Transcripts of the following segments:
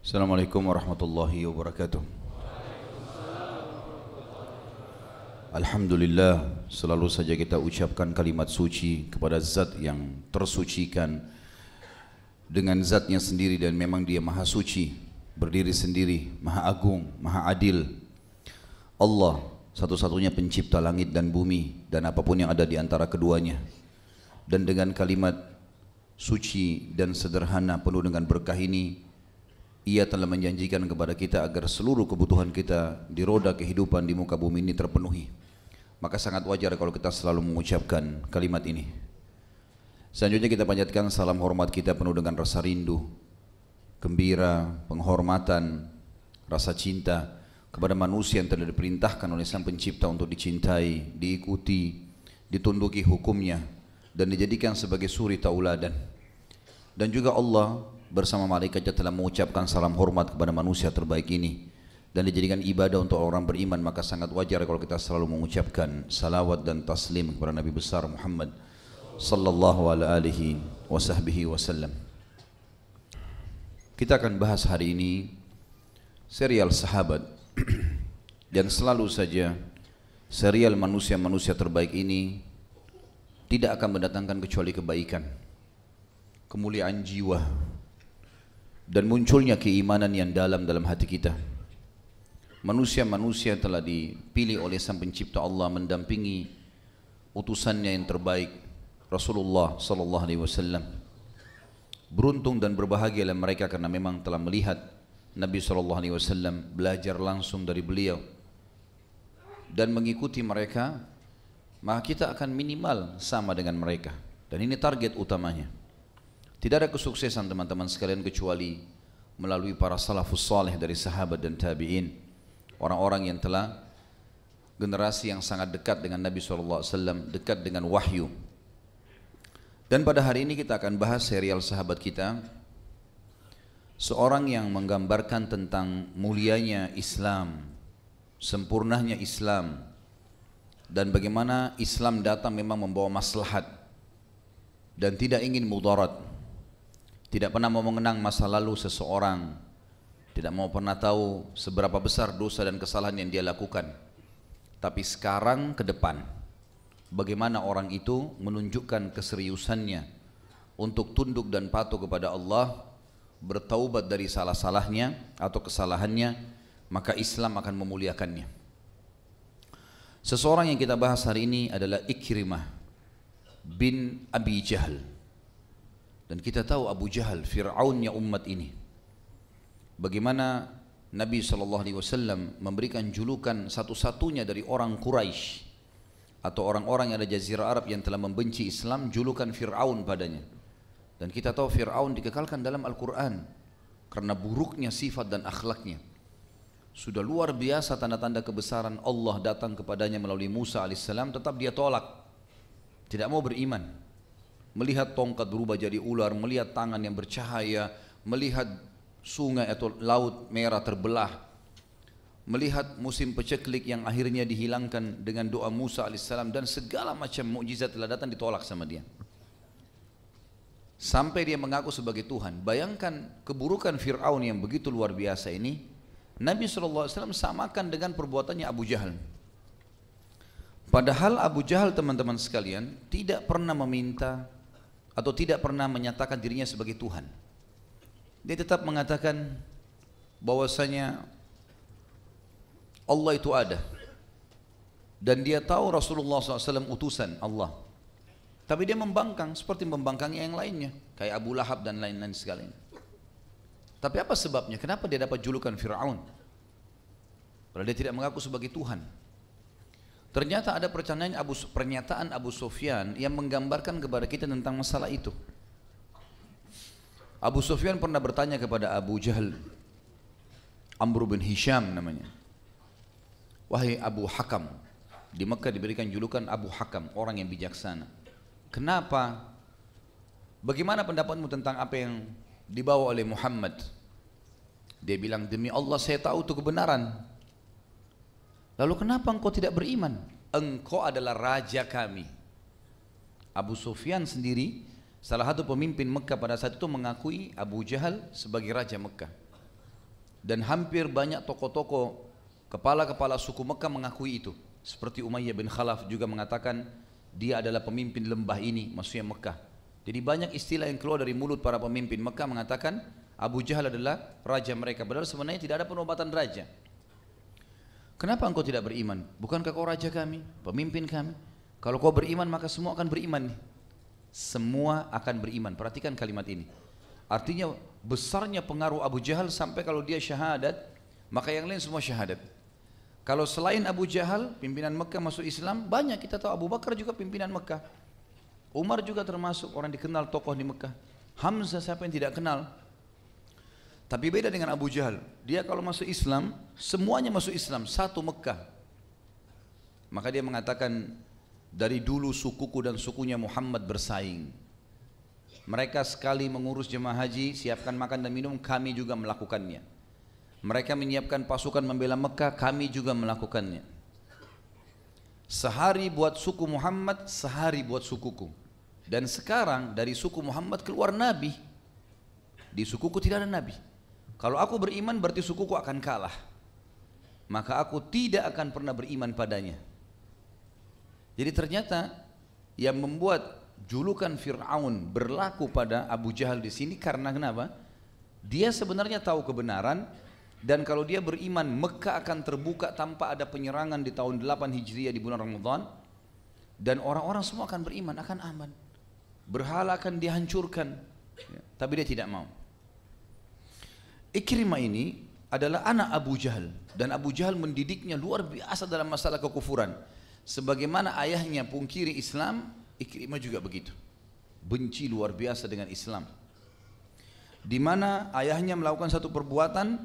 Assalamualaikum warahmatullahi wabarakatuh Alhamdulillah selalu saja kita ucapkan kalimat suci kepada zat yang tersucikan Dengan zatnya sendiri dan memang dia maha suci Berdiri sendiri, maha agung, maha adil Allah satu-satunya pencipta langit dan bumi dan apapun yang ada di antara keduanya Dan dengan kalimat suci dan sederhana penuh dengan berkah ini ia telah menjanjikan kepada kita agar seluruh kebutuhan kita di roda kehidupan di muka bumi ini terpenuhi. Maka sangat wajar kalau kita selalu mengucapkan kalimat ini. Selanjutnya kita panjatkan salam hormat kita penuh dengan rasa rindu, gembira, penghormatan, rasa cinta kepada manusia yang telah diperintahkan oleh Sang Pencipta untuk dicintai, diikuti, ditunduki hukumnya dan dijadikan sebagai suri tauladan. Dan juga Allah bersama malaikatnya telah mengucapkan salam hormat kepada manusia terbaik ini dan dijadikan ibadah untuk orang beriman maka sangat wajar kalau kita selalu mengucapkan salawat dan taslim kepada Nabi besar Muhammad sallallahu alaihi wasallam. Kita akan bahas hari ini serial sahabat dan selalu saja serial manusia-manusia terbaik ini tidak akan mendatangkan kecuali kebaikan kemuliaan jiwa dan munculnya keimanan yang dalam dalam hati kita. Manusia-manusia telah dipilih oleh Sang Pencipta Allah mendampingi utusannya yang terbaik Rasulullah sallallahu alaihi wasallam. Beruntung dan berbahagialah mereka karena memang telah melihat Nabi sallallahu alaihi wasallam belajar langsung dari beliau dan mengikuti mereka maka kita akan minimal sama dengan mereka dan ini target utamanya. Tidak ada kesuksesan teman-teman sekalian kecuali melalui para salafus saleh dari sahabat dan tabi'in. Orang-orang yang telah generasi yang sangat dekat dengan Nabi SAW, dekat dengan wahyu. Dan pada hari ini kita akan bahas serial sahabat kita. Seorang yang menggambarkan tentang mulianya Islam, sempurnanya Islam, dan bagaimana Islam datang memang membawa maslahat dan tidak ingin mudarat tidak pernah mau mengenang masa lalu seseorang, tidak mau pernah tahu seberapa besar dosa dan kesalahan yang dia lakukan. Tapi sekarang ke depan, bagaimana orang itu menunjukkan keseriusannya untuk tunduk dan patuh kepada Allah, bertaubat dari salah-salahnya atau kesalahannya, maka Islam akan memuliakannya. Seseorang yang kita bahas hari ini adalah Ikrimah bin Abi Jahal dan kita tahu Abu Jahal, Fir'aunnya umat ini. Bagaimana Nabi SAW memberikan julukan satu-satunya dari orang Quraisy atau orang-orang yang ada jazirah Arab yang telah membenci Islam, julukan Fir'aun padanya. Dan kita tahu Fir'aun dikekalkan dalam Al-Quran karena buruknya sifat dan akhlaknya. Sudah luar biasa tanda-tanda kebesaran Allah datang kepadanya melalui Musa as tetap dia tolak. Tidak mau beriman melihat tongkat berubah jadi ular, melihat tangan yang bercahaya, melihat sungai atau laut merah terbelah, melihat musim peceklik yang akhirnya dihilangkan dengan doa Musa alaihissalam dan segala macam mukjizat telah datang ditolak sama dia. Sampai dia mengaku sebagai Tuhan. Bayangkan keburukan Fir'aun yang begitu luar biasa ini, Nabi SAW samakan dengan perbuatannya Abu Jahal. Padahal Abu Jahal teman-teman sekalian tidak pernah meminta atau tidak pernah menyatakan dirinya sebagai Tuhan. Dia tetap mengatakan bahwasanya Allah itu ada dan dia tahu Rasulullah SAW utusan Allah. Tapi dia membangkang seperti membangkangnya yang lainnya, kayak Abu Lahab dan lain-lain sekalian. Tapi apa sebabnya? Kenapa dia dapat julukan Fir'aun? Padahal dia tidak mengaku sebagai Tuhan. Ternyata ada pernyataan Abu, pernyataan Abu Sufyan yang menggambarkan kepada kita tentang masalah itu. Abu Sufyan pernah bertanya kepada Abu Jahal, Amr bin Hisham namanya. Wahai Abu Hakam, di Mekah diberikan julukan Abu Hakam, orang yang bijaksana. Kenapa? Bagaimana pendapatmu tentang apa yang dibawa oleh Muhammad? Dia bilang, demi Allah saya tahu itu kebenaran. Lalu kenapa engkau tidak beriman? Engkau adalah raja kami. Abu Sufyan sendiri, salah satu pemimpin Mekah pada saat itu mengakui Abu Jahal sebagai raja Mekah. Dan hampir banyak tokoh-tokoh kepala-kepala suku Mekah mengakui itu. Seperti Umayyah bin Khalaf juga mengatakan dia adalah pemimpin lembah ini, maksudnya Mekah. Jadi banyak istilah yang keluar dari mulut para pemimpin Mekah mengatakan Abu Jahal adalah raja mereka. Padahal sebenarnya tidak ada penobatan raja. Kenapa engkau tidak beriman? Bukankah kau raja kami, pemimpin kami? Kalau kau beriman maka semua akan beriman nih. Semua akan beriman. Perhatikan kalimat ini. Artinya besarnya pengaruh Abu Jahal sampai kalau dia syahadat, maka yang lain semua syahadat. Kalau selain Abu Jahal, pimpinan Mekah masuk Islam, banyak kita tahu Abu Bakar juga pimpinan Mekah. Umar juga termasuk orang dikenal tokoh di Mekah. Hamzah siapa yang tidak kenal? Tapi beda dengan Abu Jahal. Dia kalau masuk Islam, semuanya masuk Islam, satu Mekah. Maka dia mengatakan, dari dulu sukuku dan sukunya Muhammad bersaing. Mereka sekali mengurus jemaah haji, siapkan makan dan minum, kami juga melakukannya. Mereka menyiapkan pasukan membela Mekah, kami juga melakukannya. Sehari buat suku Muhammad, sehari buat sukuku. Dan sekarang dari suku Muhammad keluar Nabi. Di sukuku tidak ada Nabi. Kalau aku beriman berarti sukuku akan kalah. Maka aku tidak akan pernah beriman padanya. Jadi ternyata yang membuat julukan Fir'aun berlaku pada Abu Jahal di sini karena kenapa? Dia sebenarnya tahu kebenaran dan kalau dia beriman Mekah akan terbuka tanpa ada penyerangan di tahun 8 Hijriah di bulan Ramadan dan orang-orang semua akan beriman, akan aman. Berhala akan dihancurkan. Ya, tapi dia tidak mau. Ikrimah ini adalah anak Abu Jahal dan Abu Jahal mendidiknya luar biasa dalam masalah kekufuran. Sebagaimana ayahnya pungkiri Islam, Ikrimah juga begitu. Benci luar biasa dengan Islam. Di mana ayahnya melakukan satu perbuatan,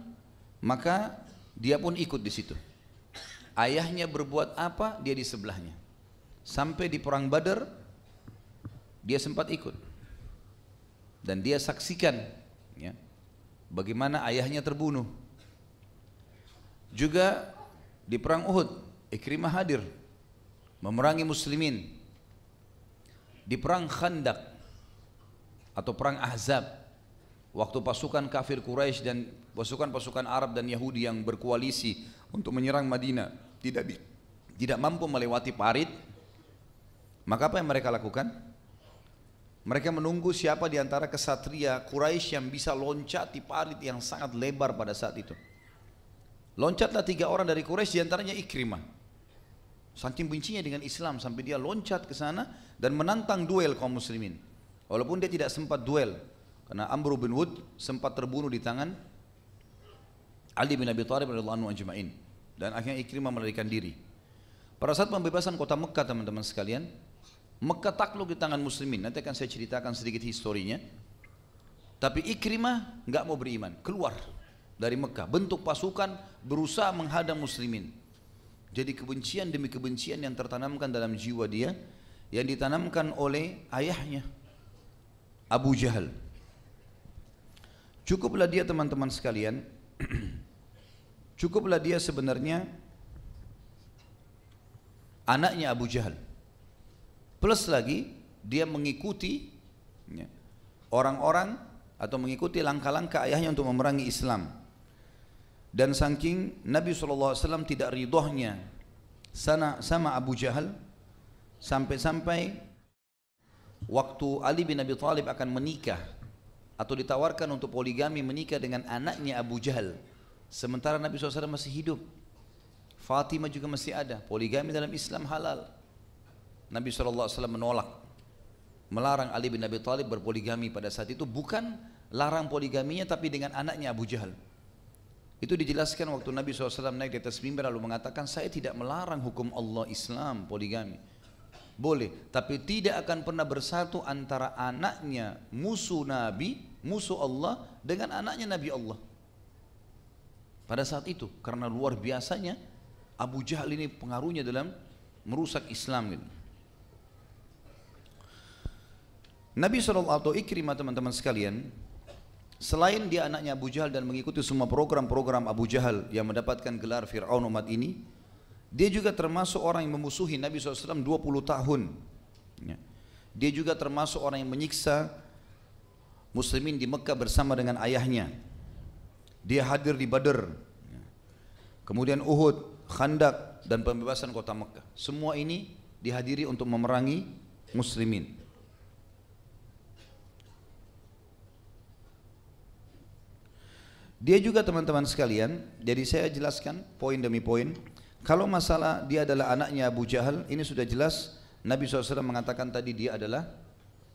maka dia pun ikut di situ. Ayahnya berbuat apa, dia di sebelahnya. Sampai di perang Badar, dia sempat ikut. Dan dia saksikan bagaimana ayahnya terbunuh. Juga di perang Uhud, Ikrimah hadir memerangi muslimin. Di perang Khandak atau perang Ahzab, waktu pasukan kafir Quraisy dan pasukan-pasukan Arab dan Yahudi yang berkoalisi untuk menyerang Madinah tidak tidak mampu melewati parit, maka apa yang mereka lakukan? Mereka menunggu siapa di antara kesatria Quraisy yang bisa loncati parit yang sangat lebar pada saat itu. Loncatlah tiga orang dari Quraisy di antaranya Ikrimah. Saking bencinya dengan Islam sampai dia loncat ke sana dan menantang duel kaum muslimin. Walaupun dia tidak sempat duel karena Amr bin Wud sempat terbunuh di tangan Ali bin Abi Thalib radhiyallahu anhu ajma'in dan akhirnya Ikrimah melarikan diri. Pada saat pembebasan kota Mekah teman-teman sekalian, Mekah takluk di tangan muslimin. Nanti akan saya ceritakan sedikit historinya. Tapi Ikrimah nggak mau beriman, keluar dari Mekah. Bentuk pasukan berusaha menghadang muslimin. Jadi kebencian demi kebencian yang tertanamkan dalam jiwa dia yang ditanamkan oleh ayahnya Abu Jahal. Cukuplah dia teman-teman sekalian. Cukuplah dia sebenarnya anaknya Abu Jahal. Plus lagi dia mengikuti orang-orang atau mengikuti langkah-langkah ayahnya untuk memerangi Islam. Dan saking Nabi SAW tidak ridhonya sana sama Abu Jahal sampai-sampai waktu Ali bin Abi Thalib akan menikah atau ditawarkan untuk poligami menikah dengan anaknya Abu Jahal sementara Nabi SAW masih hidup Fatimah juga masih ada poligami dalam Islam halal Nabi SAW menolak melarang Ali bin Abi Thalib berpoligami pada saat itu bukan larang poligaminya tapi dengan anaknya Abu Jahal itu dijelaskan waktu Nabi SAW naik di atas mimbar lalu mengatakan saya tidak melarang hukum Allah Islam poligami boleh tapi tidak akan pernah bersatu antara anaknya musuh Nabi musuh Allah dengan anaknya Nabi Allah pada saat itu karena luar biasanya Abu Jahal ini pengaruhnya dalam merusak Islam gitu. Nabi SAW atau Ikrimah teman-teman sekalian, selain dia anaknya Abu Jahal dan mengikuti semua program-program Abu Jahal yang mendapatkan gelar Fir'aun umat ini, dia juga termasuk orang yang memusuhi Nabi SAW 20 tahun. Ya. Dia juga termasuk orang yang menyiksa muslimin di Mekah bersama dengan ayahnya. Dia hadir di Badr. Ya. Kemudian Uhud, Khandak dan pembebasan kota Mekah. Semua ini dihadiri untuk memerangi muslimin. Dia juga teman-teman sekalian, jadi saya jelaskan poin demi poin. Kalau masalah dia adalah anaknya Abu Jahal, ini sudah jelas Nabi SAW mengatakan tadi dia adalah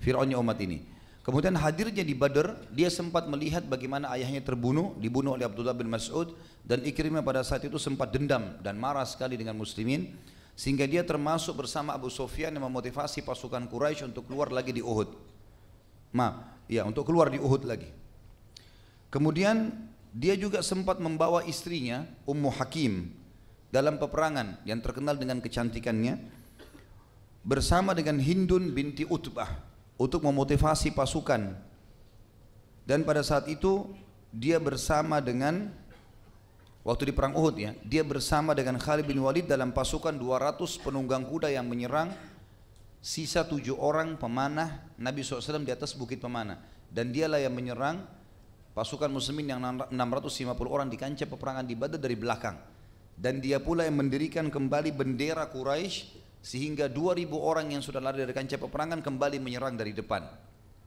Fir'aunnya umat ini. Kemudian hadirnya di Badr, dia sempat melihat bagaimana ayahnya terbunuh, dibunuh oleh Abdullah bin Mas'ud dan Ikrimah pada saat itu sempat dendam dan marah sekali dengan muslimin sehingga dia termasuk bersama Abu Sufyan yang memotivasi pasukan Quraisy untuk keluar lagi di Uhud. Maaf, ya untuk keluar di Uhud lagi. Kemudian dia juga sempat membawa istrinya Ummu Hakim dalam peperangan yang terkenal dengan kecantikannya bersama dengan Hindun binti Utbah untuk memotivasi pasukan. Dan pada saat itu dia bersama dengan waktu di perang Uhud ya, dia bersama dengan Khalid bin Walid dalam pasukan 200 penunggang kuda yang menyerang sisa tujuh orang pemanah Nabi SAW di atas bukit pemanah dan dialah yang menyerang Pasukan muslimin yang 650 orang di kancah peperangan di Badar dari belakang. Dan dia pula yang mendirikan kembali bendera Quraisy sehingga 2000 orang yang sudah lari dari kancah peperangan kembali menyerang dari depan.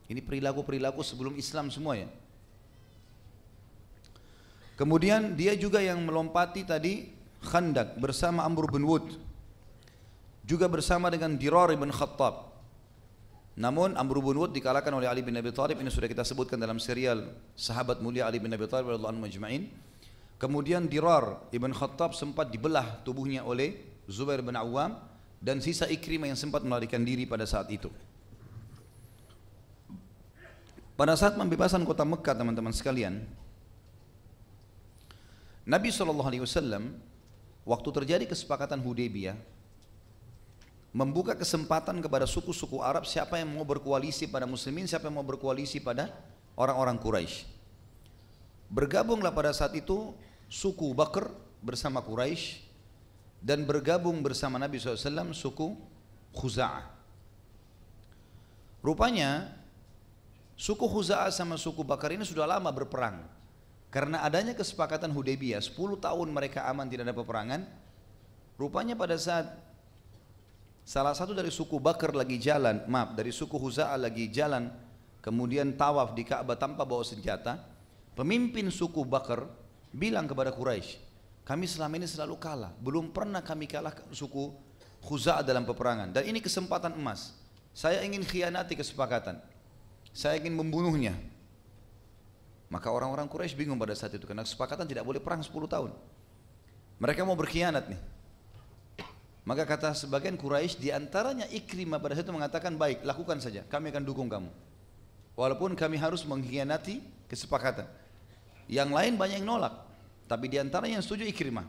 Ini perilaku-perilaku sebelum Islam semua ya. Kemudian dia juga yang melompati tadi Khandak bersama Amr bin Wud juga bersama dengan Dirar bin Khattab namun Amr bin Wud dikalahkan oleh Ali bin Abi Thalib ini sudah kita sebutkan dalam serial sahabat mulia Ali bin Abi Thalib radhiyallahu anhu majma'in. Kemudian Dirar Ibn Khattab sempat dibelah tubuhnya oleh Zubair bin Awam dan sisa Ikrimah yang sempat melarikan diri pada saat itu. Pada saat pembebasan kota Mekah teman-teman sekalian, Nabi SAW waktu terjadi kesepakatan Hudaybiyah membuka kesempatan kepada suku-suku Arab siapa yang mau berkoalisi pada muslimin, siapa yang mau berkoalisi pada orang-orang Quraisy. Bergabunglah pada saat itu suku Bakr bersama Quraisy dan bergabung bersama Nabi SAW suku Khuza'ah. Rupanya suku Khuza'ah sama suku Bakar ini sudah lama berperang. Karena adanya kesepakatan Hudaybiyah, 10 tahun mereka aman tidak ada peperangan. Rupanya pada saat Salah satu dari suku Bakar lagi jalan, maaf, dari suku Huza'ah lagi jalan, kemudian tawaf di Ka'bah tanpa bawa senjata. Pemimpin suku Bakar bilang kepada Quraisy, kami selama ini selalu kalah, belum pernah kami kalah suku Huza'ah dalam peperangan. Dan ini kesempatan emas. Saya ingin khianati kesepakatan. Saya ingin membunuhnya. Maka orang-orang Quraisy bingung pada saat itu karena kesepakatan tidak boleh perang 10 tahun. Mereka mau berkhianat nih. Maka kata sebagian Quraisy diantaranya Ikrimah pada saat itu mengatakan baik lakukan saja kami akan dukung kamu. Walaupun kami harus mengkhianati kesepakatan. Yang lain banyak yang nolak. Tapi diantaranya yang setuju Ikrimah.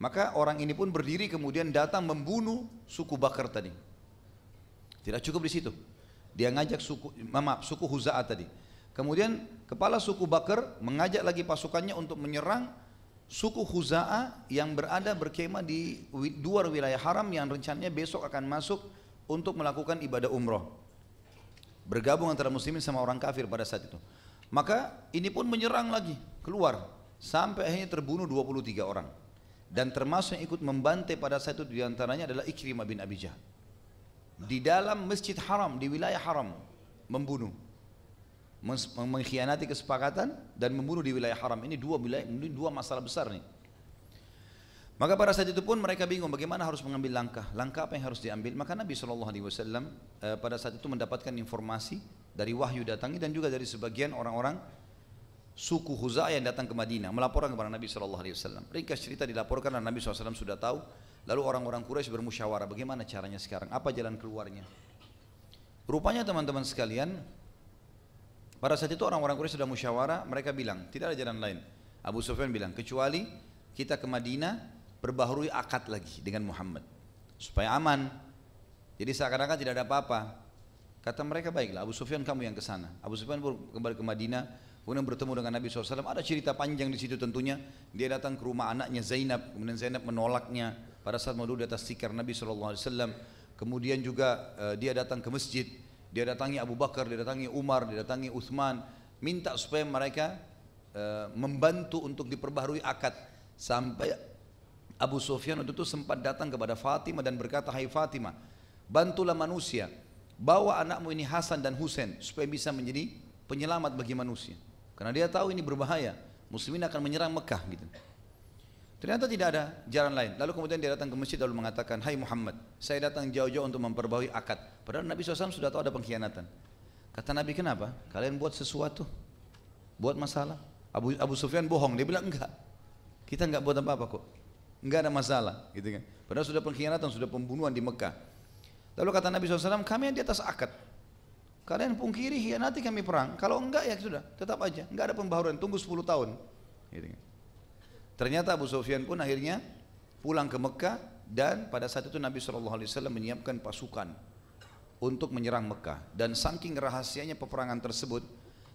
Maka orang ini pun berdiri kemudian datang membunuh suku Bakar tadi. Tidak cukup di situ. Dia ngajak suku, maaf, suku Huza'ah tadi. Kemudian kepala suku Bakar mengajak lagi pasukannya untuk menyerang suku Khuza'ah yang berada berkemah di dua wilayah haram yang rencananya besok akan masuk untuk melakukan ibadah umroh bergabung antara muslimin sama orang kafir pada saat itu maka ini pun menyerang lagi keluar sampai akhirnya terbunuh 23 orang dan termasuk yang ikut membantai pada saat itu diantaranya adalah Ikrimah bin Abi di dalam masjid haram di wilayah haram membunuh mengkhianati kesepakatan dan membunuh di wilayah haram ini dua wilayah ini dua masalah besar nih maka pada saat itu pun mereka bingung bagaimana harus mengambil langkah langkah apa yang harus diambil maka Nabi Shallallahu Alaihi Wasallam eh, pada saat itu mendapatkan informasi dari wahyu datangi dan juga dari sebagian orang-orang suku Huza yang datang ke Madinah melaporkan kepada Nabi Shallallahu Alaihi Wasallam ringkas cerita dilaporkan dan Nabi SAW sudah tahu lalu orang-orang Quraisy bermusyawarah bagaimana caranya sekarang apa jalan keluarnya rupanya teman-teman sekalian pada saat itu orang-orang Quraisy sudah musyawarah, mereka bilang, tidak ada jalan lain. Abu Sufyan bilang, kecuali kita ke Madinah, berbaharui akad lagi dengan Muhammad. Supaya aman. Jadi seakan-akan tidak ada apa-apa. Kata mereka, baiklah Abu Sufyan kamu yang ke sana. Abu Sufyan kembali ke Madinah, kemudian bertemu dengan Nabi SAW. Ada cerita panjang di situ tentunya. Dia datang ke rumah anaknya Zainab, kemudian Zainab menolaknya pada saat mau duduk di atas tikar Nabi SAW. Kemudian juga uh, dia datang ke masjid, dia datangi Abu Bakar, dia datangi Umar, dia datangi Uthman, minta supaya mereka e, membantu untuk diperbaharui akad sampai Abu Sufyan waktu itu sempat datang kepada Fatimah dan berkata, "Hai Fatimah, bantulah manusia, bawa anakmu ini Hasan dan Husain supaya bisa menjadi penyelamat bagi manusia." Karena dia tahu ini berbahaya, muslimin akan menyerang Mekah gitu. Ternyata tidak ada jalan lain. Lalu kemudian dia datang ke masjid lalu mengatakan, Hai Muhammad, saya datang jauh-jauh untuk memperbaiki akad. Padahal Nabi SAW sudah tahu ada pengkhianatan. Kata Nabi, kenapa? Kalian buat sesuatu. Buat masalah. Abu, Abu Sufyan bohong. Dia bilang, enggak. Kita enggak buat apa-apa kok. Enggak ada masalah. Gitu kan. Padahal sudah pengkhianatan, sudah pembunuhan di Mekah. Lalu kata Nabi SAW, kami yang di atas akad. Kalian pungkiri, hianati kami perang. Kalau enggak ya sudah, tetap aja. Enggak ada pembaharuan, tunggu 10 tahun. Gitu kan. Ternyata Abu Sufyan pun akhirnya pulang ke Mekah dan pada saat itu Nabi SAW menyiapkan pasukan untuk menyerang Mekah dan saking rahasianya peperangan tersebut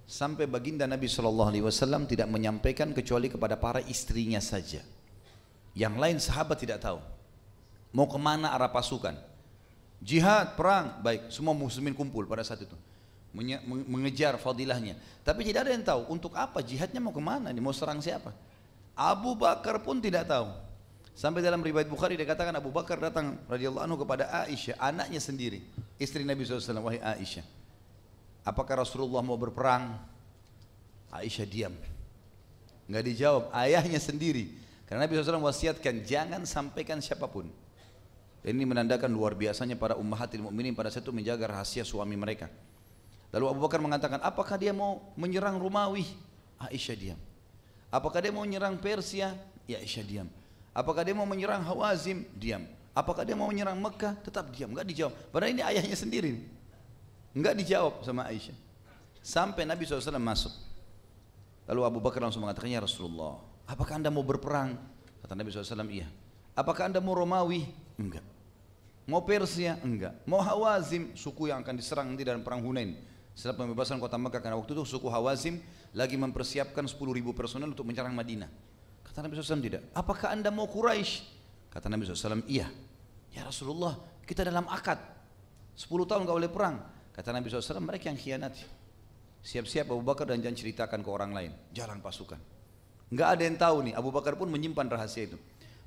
sampai baginda Nabi SAW tidak menyampaikan kecuali kepada para istrinya saja yang lain sahabat tidak tahu mau kemana arah pasukan jihad, perang, baik semua muslimin kumpul pada saat itu mengejar fadilahnya tapi tidak ada yang tahu untuk apa jihadnya mau kemana, mau serang siapa Abu Bakar pun tidak tahu. Sampai dalam riwayat Bukhari dikatakan Abu Bakar datang radhiyallahu anhu kepada Aisyah, anaknya sendiri, istri Nabi SAW, wahai Aisyah. Apakah Rasulullah mau berperang? Aisyah diam. Enggak dijawab, ayahnya sendiri. Karena Nabi SAW wasiatkan, jangan sampaikan siapapun. Dan ini menandakan luar biasanya para ummahatil mukminin pada saat itu menjaga rahasia suami mereka. Lalu Abu Bakar mengatakan, apakah dia mau menyerang Rumawi? Aisyah diam. Apakah dia mau menyerang Persia? Ya Aisyah diam. Apakah dia mau menyerang Hawazim? Diam. Apakah dia mau menyerang Mekah? Tetap diam, enggak dijawab. Padahal ini ayahnya sendiri. Enggak dijawab sama Aisyah. Sampai Nabi SAW masuk. Lalu Abu Bakar langsung mengatakan, Ya Rasulullah, apakah anda mau berperang? Kata Nabi SAW, iya. Apakah anda mau Romawi? Enggak. Mau Persia? Enggak. Mau Hawazim? Suku yang akan diserang nanti dalam perang Hunain. Setelah pembebasan kota Mekah, karena waktu itu suku Hawazim lagi mempersiapkan ribu personel untuk menyerang Madinah. Kata Nabi SAW tidak. Apakah anda mau Quraisy? Kata Nabi SAW iya. Ya Rasulullah kita dalam akad. 10 tahun nggak boleh perang. Kata Nabi SAW mereka yang khianati. Siap-siap Abu Bakar dan jangan ceritakan ke orang lain. Jalan pasukan. Nggak ada yang tahu nih. Abu Bakar pun menyimpan rahasia itu.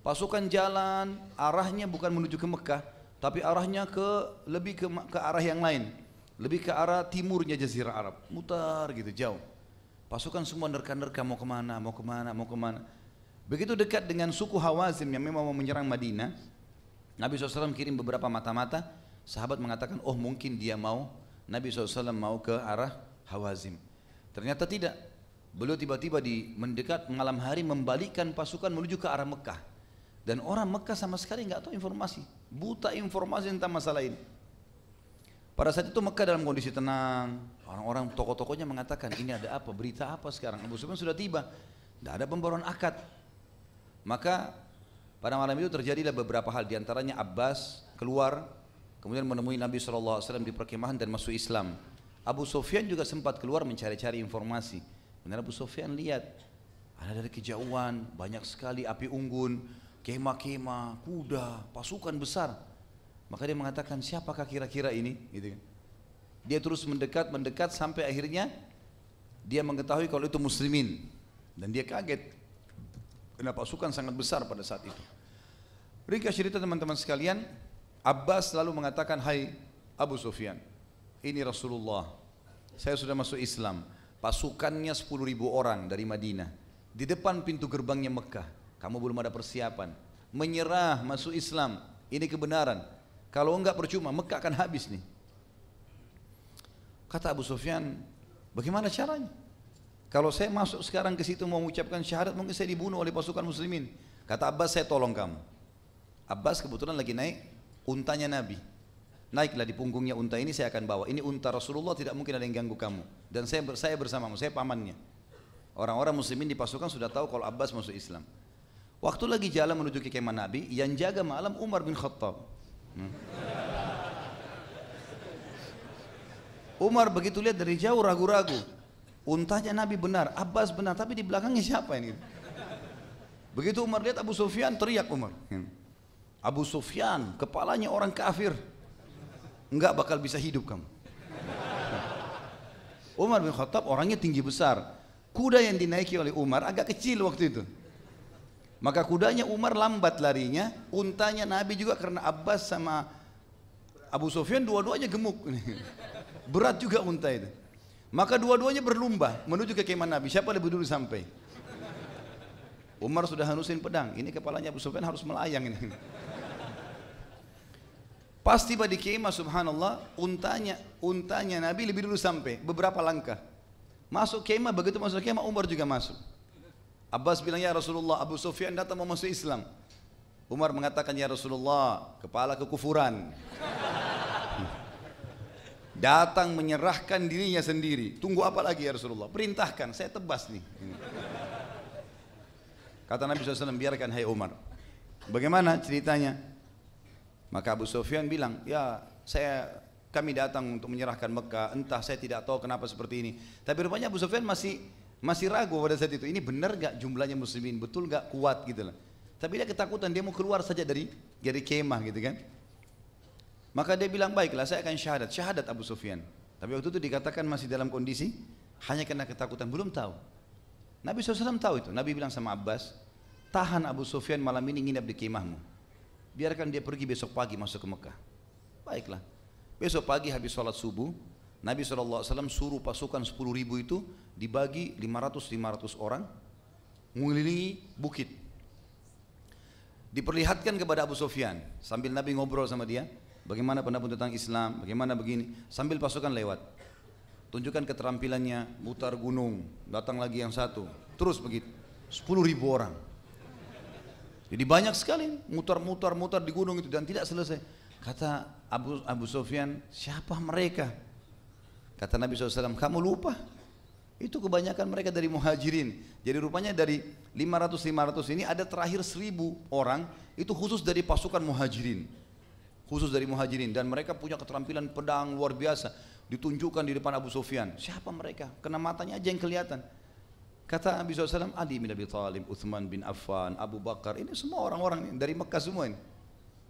Pasukan jalan, arahnya bukan menuju ke Mekah, tapi arahnya ke lebih ke, ke arah yang lain, lebih ke arah timurnya Jazirah Arab, mutar gitu jauh. Pasukan semua nerka-nerka mau kemana, mau kemana, mau kemana. Begitu dekat dengan suku Hawazim yang memang mau menyerang Madinah, Nabi SAW kirim beberapa mata-mata, sahabat mengatakan, oh mungkin dia mau, Nabi SAW mau ke arah Hawazim. Ternyata tidak. Beliau tiba-tiba di mendekat malam hari membalikkan pasukan menuju ke arah Mekah. Dan orang Mekah sama sekali nggak tahu informasi, buta informasi tentang masalah ini. Pada saat itu Mekah dalam kondisi tenang. Orang-orang tokoh-tokohnya mengatakan ini ada apa, berita apa sekarang. Abu Sufyan sudah tiba. Tidak ada pembaruan akad. Maka pada malam itu terjadilah beberapa hal. Di antaranya Abbas keluar kemudian menemui Nabi SAW di perkemahan dan masuk Islam. Abu Sufyan juga sempat keluar mencari-cari informasi. Kemudian Abu Sufyan lihat ada dari kejauhan banyak sekali api unggun, kema-kema, kuda, pasukan besar. Maka dia mengatakan siapakah kira-kira ini? Gitu kan. Dia terus mendekat, mendekat sampai akhirnya dia mengetahui kalau itu muslimin. Dan dia kaget. Karena pasukan sangat besar pada saat itu. Ringkas cerita teman-teman sekalian, Abbas selalu mengatakan, Hai Abu Sufyan, ini Rasulullah, saya sudah masuk Islam. Pasukannya sepuluh ribu orang dari Madinah. Di depan pintu gerbangnya Mekah, kamu belum ada persiapan. Menyerah masuk Islam, ini kebenaran kalau enggak percuma, Mekah akan habis nih. Kata Abu Sufyan, bagaimana caranya? Kalau saya masuk sekarang ke situ mau mengucapkan syahadat, mungkin saya dibunuh oleh pasukan muslimin. Kata Abbas, saya tolong kamu. Abbas kebetulan lagi naik untanya Nabi. Naiklah di punggungnya unta ini saya akan bawa. Ini unta Rasulullah tidak mungkin ada yang ganggu kamu. Dan saya saya bersamamu, saya pamannya. Orang-orang muslimin di pasukan sudah tahu kalau Abbas masuk Islam. Waktu lagi jalan menuju ke kemah Nabi, yang jaga malam Umar bin Khattab. Hmm. Umar begitu lihat dari jauh ragu-ragu. Untanya Nabi benar, Abbas benar, tapi di belakangnya siapa ini? Begitu Umar lihat Abu Sufyan teriak Umar. Hmm. Abu Sufyan, kepalanya orang kafir. Enggak bakal bisa hidup kamu. Hmm. Umar bin Khattab orangnya tinggi besar. Kuda yang dinaiki oleh Umar agak kecil waktu itu. Maka kudanya Umar lambat larinya, untanya Nabi juga karena Abbas sama Abu Sofyan dua-duanya gemuk. Berat juga unta itu. Maka dua-duanya berlumba menuju ke kemah Nabi. Siapa lebih dulu sampai? Umar sudah hanusin pedang. Ini kepalanya Abu Sofyan harus melayang ini. Pas tiba di kemah subhanallah, untanya untanya Nabi lebih dulu sampai beberapa langkah. Masuk kemah, begitu masuk kemah Umar juga masuk. Abbas bilang ya Rasulullah Abu Sufyan datang mau masuk Islam. Umar mengatakan ya Rasulullah kepala kekufuran. datang menyerahkan dirinya sendiri. Tunggu apa lagi ya Rasulullah? Perintahkan, saya tebas nih. Kata Nabi SAW, biarkan hai Umar. Bagaimana ceritanya? Maka Abu Sufyan bilang, ya saya kami datang untuk menyerahkan Mekah, entah saya tidak tahu kenapa seperti ini. Tapi rupanya Abu Sufyan masih masih ragu pada saat itu, ini benar gak jumlahnya muslimin, betul gak kuat gitu lah. Tapi dia ketakutan, dia mau keluar saja dari dari kemah gitu kan. Maka dia bilang, baiklah saya akan syahadat, syahadat Abu Sufyan. Tapi waktu itu dikatakan masih dalam kondisi, hanya karena ketakutan, belum tahu. Nabi SAW tahu itu, Nabi bilang sama Abbas, tahan Abu Sufyan malam ini nginap di kemahmu. Biarkan dia pergi besok pagi masuk ke Mekah. Baiklah, besok pagi habis sholat subuh, Nabi SAW suruh pasukan 10 ribu itu dibagi 500-500 orang mengelilingi bukit. Diperlihatkan kepada Abu Sofyan sambil Nabi ngobrol sama dia, bagaimana pendapat tentang Islam, bagaimana begini, sambil pasukan lewat. Tunjukkan keterampilannya, mutar gunung, datang lagi yang satu, terus begitu. 10 ribu orang. Jadi banyak sekali mutar-mutar mutar di gunung itu dan tidak selesai. Kata Abu Abu Sofyan, siapa mereka? Kata Nabi SAW, kamu lupa? Itu kebanyakan mereka dari muhajirin. Jadi rupanya dari 500-500 ini ada terakhir 1000 orang itu khusus dari pasukan muhajirin. Khusus dari muhajirin dan mereka punya keterampilan pedang luar biasa. Ditunjukkan di depan Abu Sufyan. Siapa mereka? Kena matanya aja yang kelihatan. Kata Nabi SAW, Ali bin Abi Talib, Uthman bin Affan, Abu Bakar, ini semua orang-orang dari Mekah semua ini.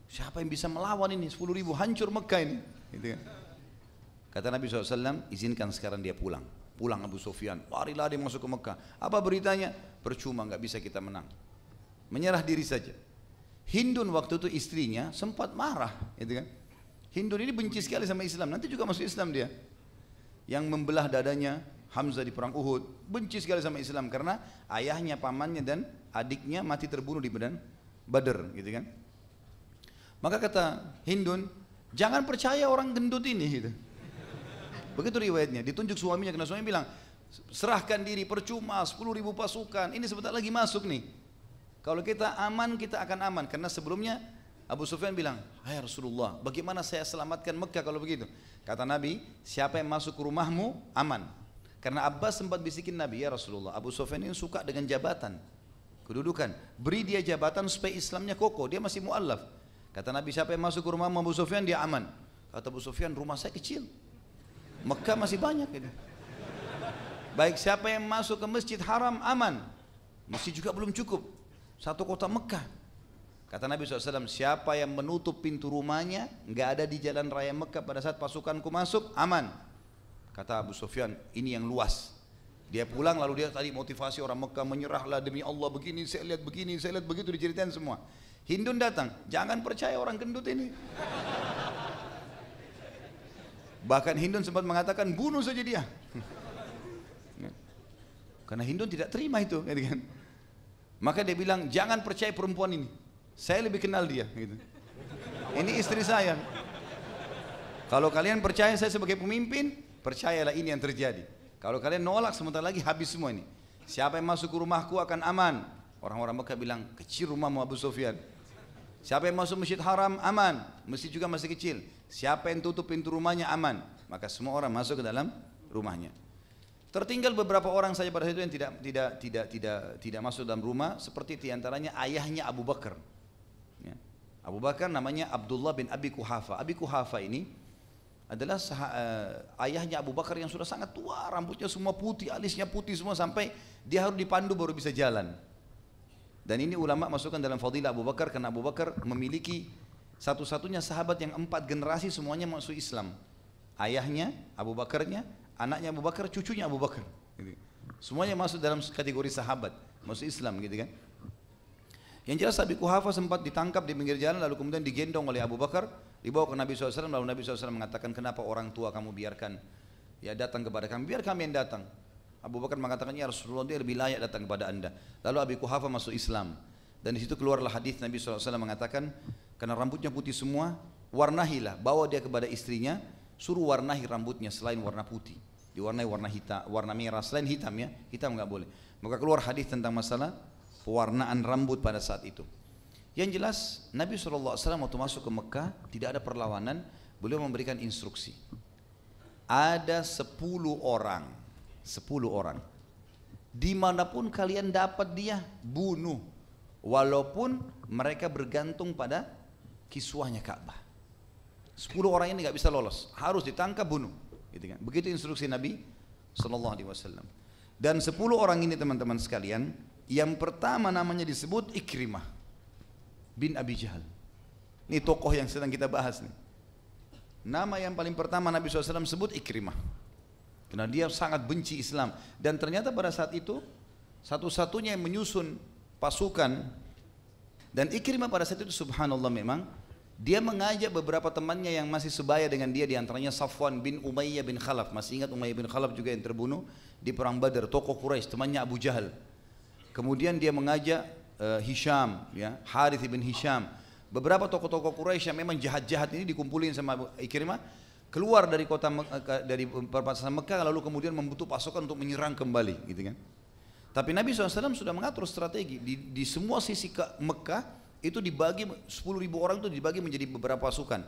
Siapa yang bisa melawan ini? 10 ribu hancur Mekah ini. Gitu kan. Kata Nabi SAW, izinkan sekarang dia pulang. Pulang Abu Sufyan, marilah dia masuk ke Mekah. Apa beritanya? Percuma, nggak bisa kita menang. Menyerah diri saja. Hindun waktu itu istrinya sempat marah, gitu kan? Hindun ini benci sekali sama Islam. Nanti juga masuk Islam dia. Yang membelah dadanya Hamzah di perang Uhud, benci sekali sama Islam karena ayahnya, pamannya dan adiknya mati terbunuh di badan Badr, gitu kan? Maka kata Hindun, jangan percaya orang gendut ini gitu. Begitu riwayatnya, ditunjuk suaminya karena suami bilang, serahkan diri percuma sepuluh ribu pasukan, ini sebentar lagi masuk nih. Kalau kita aman, kita akan aman. Karena sebelumnya Abu Sufyan bilang, Hai Rasulullah, bagaimana saya selamatkan Mekah kalau begitu? Kata Nabi, siapa yang masuk ke rumahmu, aman. Karena Abbas sempat bisikin Nabi, ya Rasulullah, Abu Sufyan ini suka dengan jabatan, kedudukan. Beri dia jabatan supaya Islamnya kokoh, dia masih mu'allaf. Kata Nabi, siapa yang masuk ke rumah Abu Sufyan, dia aman. Kata Abu Sufyan, rumah saya kecil, Mekah masih banyak ini. Baik siapa yang masuk ke masjid haram aman. Masih juga belum cukup. Satu kota Mekah. Kata Nabi SAW, siapa yang menutup pintu rumahnya, nggak ada di jalan raya Mekah pada saat pasukanku masuk, aman. Kata Abu Sufyan, ini yang luas. Dia pulang lalu dia tadi motivasi orang Mekah menyerahlah demi Allah begini, saya lihat begini, saya lihat begitu diceritain semua. Hindun datang, jangan percaya orang gendut ini. Bahkan Hindun sempat mengatakan bunuh saja dia. Karena Hindun tidak terima itu, gitu kan. Maka dia bilang jangan percaya perempuan ini. Saya lebih kenal dia. Gitu. Ini istri saya. Kalau kalian percaya saya sebagai pemimpin, percayalah ini yang terjadi. Kalau kalian nolak sebentar lagi habis semua ini. Siapa yang masuk ke rumahku akan aman. Orang-orang Mekah bilang kecil rumahmu Abu Sofyan. Siapa yang masuk masjid haram aman. Masjid juga masih kecil. Siapa yang tutup pintu rumahnya aman, maka semua orang masuk ke dalam rumahnya. Tertinggal beberapa orang saja pada saat itu yang tidak tidak tidak tidak tidak masuk dalam rumah, seperti diantaranya ayahnya Abu Bakar. Ya. Abu Bakar namanya Abdullah bin Abi Kuhafa. Abi Kuhafa ini adalah uh, ayahnya Abu Bakar yang sudah sangat tua, rambutnya semua putih, alisnya putih semua sampai dia harus dipandu baru bisa jalan. Dan ini ulama masukkan dalam fadilah Abu Bakar karena Abu Bakar memiliki satu-satunya sahabat yang empat generasi semuanya masuk Islam. Ayahnya Abu Bakarnya, anaknya Abu Bakar, cucunya Abu Bakar. Gitu. Semuanya masuk dalam kategori sahabat, masuk Islam gitu kan. Yang jelas Abi Kuhafa sempat ditangkap di pinggir jalan lalu kemudian digendong oleh Abu Bakar dibawa ke Nabi SAW lalu Nabi SAW mengatakan kenapa orang tua kamu biarkan ya datang kepada kami biar kami yang datang Abu Bakar mengatakan ya Rasulullah dia lebih layak datang kepada anda lalu Abi Kuhafa masuk Islam dan di situ keluarlah hadis Nabi SAW mengatakan, karena rambutnya putih semua, warnahilah, bawa dia kepada istrinya, suruh warnahi rambutnya selain warna putih. Diwarnai warna hitam, warna merah selain hitam ya, hitam nggak boleh. Maka keluar hadis tentang masalah pewarnaan rambut pada saat itu. Yang jelas Nabi SAW waktu masuk ke Mekah tidak ada perlawanan, beliau memberikan instruksi. Ada 10 orang, 10 orang. Dimanapun kalian dapat dia, bunuh walaupun mereka bergantung pada kiswahnya Ka'bah. Sepuluh orang ini nggak bisa lolos, harus ditangkap bunuh. Gitu kan. Begitu instruksi Nabi Shallallahu Alaihi Wasallam. Dan sepuluh orang ini teman-teman sekalian, yang pertama namanya disebut Ikrimah bin Abi Jahal. Ini tokoh yang sedang kita bahas nih. Nama yang paling pertama Nabi SAW sebut Ikrimah. Karena dia sangat benci Islam. Dan ternyata pada saat itu, satu-satunya yang menyusun pasukan dan Ikrimah pada saat itu subhanallah memang dia mengajak beberapa temannya yang masih sebaya dengan dia diantaranya Safwan bin Umayyah bin Khalaf masih ingat Umayyah bin Khalaf juga yang terbunuh di perang Badar tokoh Quraisy temannya Abu Jahal kemudian dia mengajak uh, Hisham ya Harith bin Hisham beberapa tokoh-tokoh Quraisy yang memang jahat-jahat ini dikumpulin sama Ikrimah keluar dari kota dari perbatasan Mekah lalu kemudian membutuh pasukan untuk menyerang kembali gitu kan tapi Nabi SAW sudah mengatur strategi di, di semua sisi ke Mekah itu dibagi 10.000 orang itu dibagi menjadi beberapa pasukan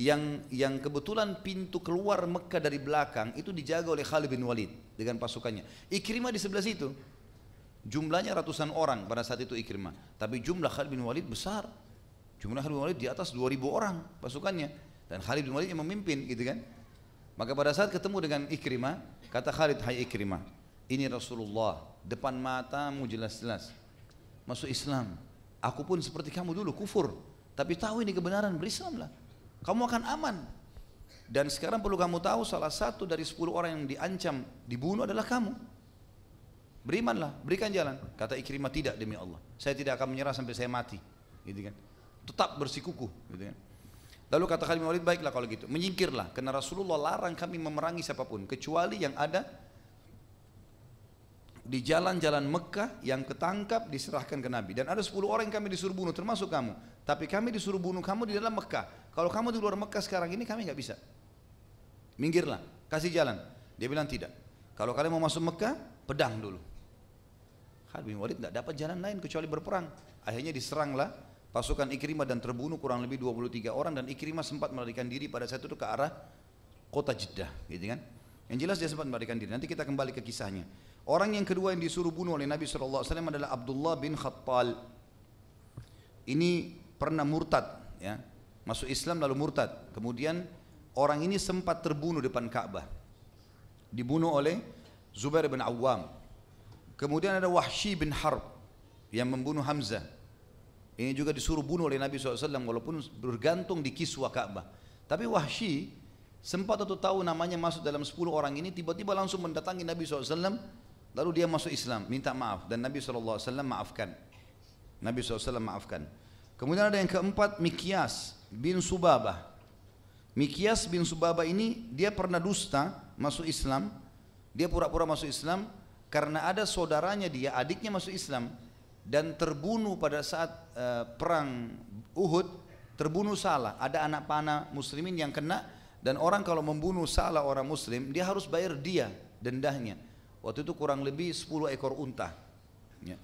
yang yang kebetulan pintu keluar Mekah dari belakang itu dijaga oleh Khalid bin Walid dengan pasukannya. Ikrimah di sebelah situ. Jumlahnya ratusan orang pada saat itu Ikrimah, tapi jumlah Khalid bin Walid besar. Jumlah Khalid bin Walid di atas 2000 orang pasukannya dan Khalid bin Walid yang memimpin gitu kan. Maka pada saat ketemu dengan Ikrimah, kata Khalid, "Hai Ikrimah, ini Rasulullah, depan matamu jelas-jelas. Masuk Islam. Aku pun seperti kamu dulu kufur, tapi tahu ini kebenaran berislamlah. Kamu akan aman. Dan sekarang perlu kamu tahu salah satu dari 10 orang yang diancam dibunuh adalah kamu. Berimanlah, berikan jalan. Kata Ikrimah tidak demi Allah. Saya tidak akan menyerah sampai saya mati. Gitu kan. Tetap bersikukuh, gitu kan. Lalu kata Khalid bin Walid, baiklah kalau gitu, menyingkirlah karena Rasulullah larang kami memerangi siapapun kecuali yang ada di jalan-jalan Mekah yang ketangkap diserahkan ke Nabi dan ada 10 orang yang kami disuruh bunuh termasuk kamu tapi kami disuruh bunuh kamu di dalam Mekah kalau kamu di luar Mekah sekarang ini kami nggak bisa minggirlah kasih jalan dia bilang tidak kalau kalian mau masuk Mekah pedang dulu Khalid bin Walid nggak dapat jalan lain kecuali berperang akhirnya diseranglah pasukan Ikrimah dan terbunuh kurang lebih 23 orang dan Ikrimah sempat melarikan diri pada saat itu ke arah kota Jeddah gitu kan yang jelas dia sempat melarikan diri nanti kita kembali ke kisahnya Orang yang kedua yang disuruh bunuh oleh Nabi SAW adalah Abdullah bin Khattal. Ini pernah murtad, ya. masuk Islam lalu murtad. Kemudian orang ini sempat terbunuh depan Ka'bah. Dibunuh oleh Zubair bin Awam. Kemudian ada Wahsy bin Harb yang membunuh Hamzah. Ini juga disuruh bunuh oleh Nabi SAW walaupun bergantung di kiswa Ka'bah. Tapi Wahsy sempat atau tahu namanya masuk dalam 10 orang ini tiba-tiba langsung mendatangi Nabi SAW Lalu dia masuk Islam, minta maaf dan Nabi SAW maafkan. Nabi SAW maafkan. Kemudian ada yang keempat Mikyas bin Subabah. Mikyas bin Subabah ini dia pernah dusta masuk Islam. Dia pura-pura masuk Islam karena ada saudaranya dia, adiknya masuk Islam dan terbunuh pada saat uh, perang Uhud, terbunuh salah. Ada anak panah muslimin yang kena dan orang kalau membunuh salah orang muslim, dia harus bayar dia dendahnya Waktu itu kurang lebih 10 ekor unta. Ya.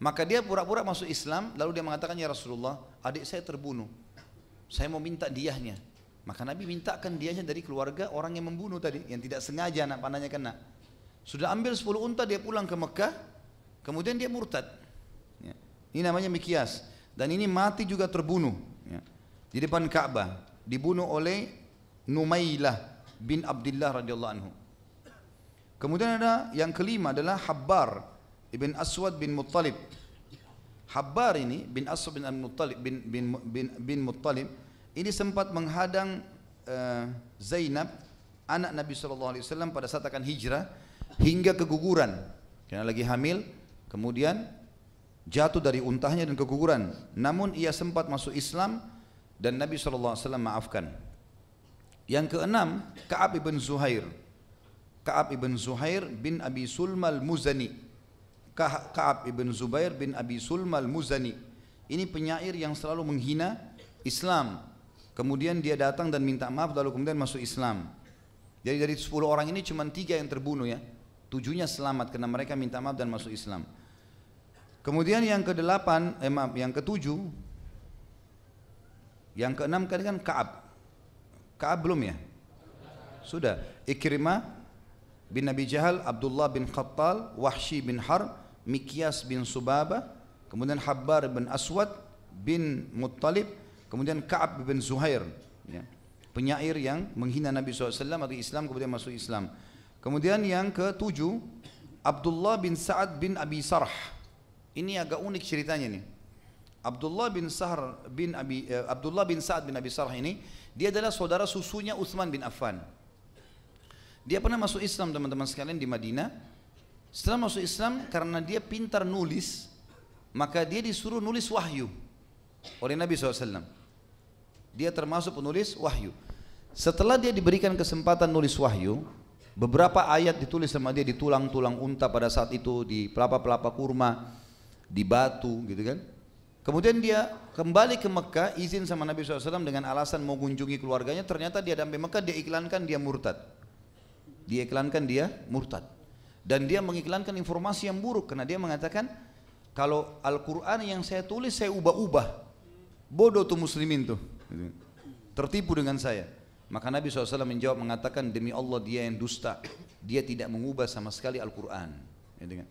Maka dia pura-pura masuk Islam, lalu dia mengatakan, Ya Rasulullah, adik saya terbunuh. Saya mau minta diahnya. Maka Nabi mintakan diahnya dari keluarga orang yang membunuh tadi, yang tidak sengaja anak panahnya kena. Sudah ambil 10 unta, dia pulang ke Mekah, kemudian dia murtad. Ya. Ini namanya Mikias. Dan ini mati juga terbunuh. Ya. Di depan Ka'bah, dibunuh oleh Numailah bin Abdullah radhiyallahu anhu. Kemudian ada yang kelima adalah Habbar ibn Aswad bin Muttalib. Habbar ini bin Aswad bin Muttalib bin bin bin, bin Muttalib ini sempat menghadang uh, Zainab anak Nabi sallallahu alaihi wasallam pada saat akan hijrah hingga keguguran karena lagi hamil kemudian jatuh dari untahnya dan keguguran namun ia sempat masuk Islam dan Nabi sallallahu alaihi wasallam maafkan yang keenam Ka'ab ibn Zuhair Ka'ab ibn Zuhair bin Abi Sulma al-Muzani. Ka'ab ibn Zubair bin Abi Sulma al-Muzani. Ini penyair yang selalu menghina Islam. Kemudian dia datang dan minta maaf lalu kemudian masuk Islam. Jadi dari 10 orang ini cuma tiga yang terbunuh ya. Tujuhnya selamat karena mereka minta maaf dan masuk Islam. Kemudian yang ke-8, eh maaf, yang ke-7 yang keenam kan kan Kaab. Kaab belum ya? Sudah. Ikrimah bin Nabi Jahal, Abdullah bin Khattal, Wahshi bin Har Mikyas bin Subaba kemudian Habbar bin Aswad bin Muttalib, kemudian Ka'ab bin Zuhair, ya. penyair yang menghina Nabi SAW atau Islam kemudian masuk Islam. Kemudian yang ketujuh, Abdullah bin Sa'ad bin Abi Sarh. Ini agak unik ceritanya nih. Abdullah bin Sahar bin Abi uh, Abdullah bin Sa'ad bin Abi Sarh ini dia adalah saudara susunya Utsman bin Affan. Dia pernah masuk Islam teman-teman sekalian di Madinah. Setelah masuk Islam karena dia pintar nulis, maka dia disuruh nulis wahyu oleh Nabi SAW. Dia termasuk penulis wahyu. Setelah dia diberikan kesempatan nulis wahyu, beberapa ayat ditulis sama dia di tulang-tulang unta pada saat itu, di pelapa-pelapa kurma, di batu gitu kan. Kemudian dia kembali ke Mekah izin sama Nabi SAW dengan alasan mau kunjungi keluarganya. Ternyata dia sampai Mekah dia iklankan dia murtad. Dia iklankan dia murtad. Dan dia mengiklankan informasi yang buruk karena dia mengatakan kalau Al-Qur'an yang saya tulis saya ubah-ubah. Bodoh tuh muslimin tuh. Tertipu dengan saya. Maka Nabi SAW menjawab mengatakan demi Allah dia yang dusta. Dia tidak mengubah sama sekali Al-Quran. Ya,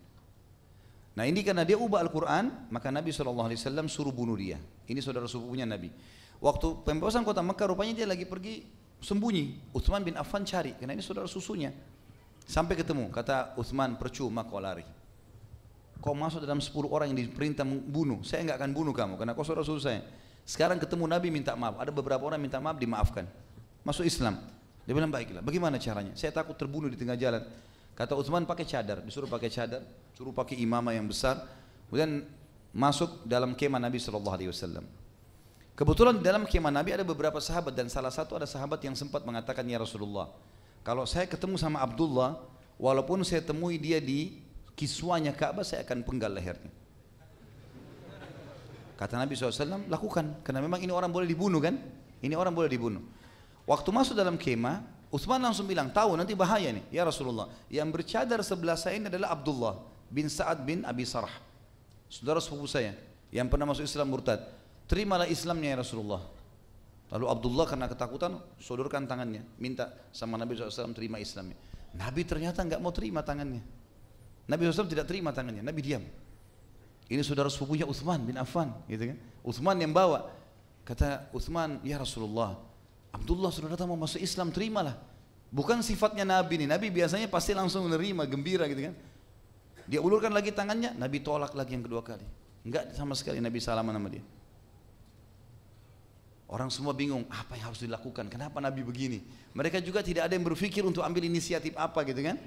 nah ini karena dia ubah Al-Quran maka Nabi SAW suruh bunuh dia. Ini saudara sepupunya Nabi. Waktu pembebasan kota Mekah rupanya dia lagi pergi sembunyi. Uthman bin Affan cari, karena ini saudara susunya. Sampai ketemu, kata Uthman percuma kau lari. Kau masuk dalam 10 orang yang diperintah membunuh, saya enggak akan bunuh kamu, karena kau saudara susu saya. Sekarang ketemu Nabi minta maaf, ada beberapa orang minta maaf dimaafkan. Masuk Islam. Dia bilang baiklah, bagaimana caranya? Saya takut terbunuh di tengah jalan. Kata Uthman pakai cadar, disuruh pakai cadar, suruh pakai imamah yang besar. Kemudian masuk dalam kemah Nabi saw Kebetulan di dalam kemah Nabi ada beberapa sahabat dan salah satu ada sahabat yang sempat mengatakan ya Rasulullah, kalau saya ketemu sama Abdullah, walaupun saya temui dia di kiswanya Ka'bah saya akan penggal lehernya. Kata Nabi SAW, lakukan. Karena memang ini orang boleh dibunuh kan? Ini orang boleh dibunuh. Waktu masuk dalam kemah, Utsman langsung bilang, tahu nanti bahaya nih. Ya Rasulullah, yang bercadar sebelah saya ini adalah Abdullah bin Sa'ad bin Abi Sarah. Saudara sepupu saya yang pernah masuk Islam murtad terimalah Islamnya ya Rasulullah. Lalu Abdullah karena ketakutan sodorkan tangannya, minta sama Nabi SAW terima Islamnya. Nabi ternyata nggak mau terima tangannya. Nabi SAW tidak terima tangannya, Nabi diam. Ini saudara sepupunya Uthman bin Affan, gitu kan? Uthman yang bawa. Kata Uthman, ya Rasulullah, Abdullah sudah datang mau masuk Islam, terimalah. Bukan sifatnya Nabi nih, Nabi biasanya pasti langsung menerima, gembira gitu kan. Dia ulurkan lagi tangannya, Nabi tolak lagi yang kedua kali. Enggak sama sekali Nabi salaman sama dia. Orang semua bingung, apa yang harus dilakukan? Kenapa Nabi begini? Mereka juga tidak ada yang berpikir untuk ambil inisiatif apa gitu kan?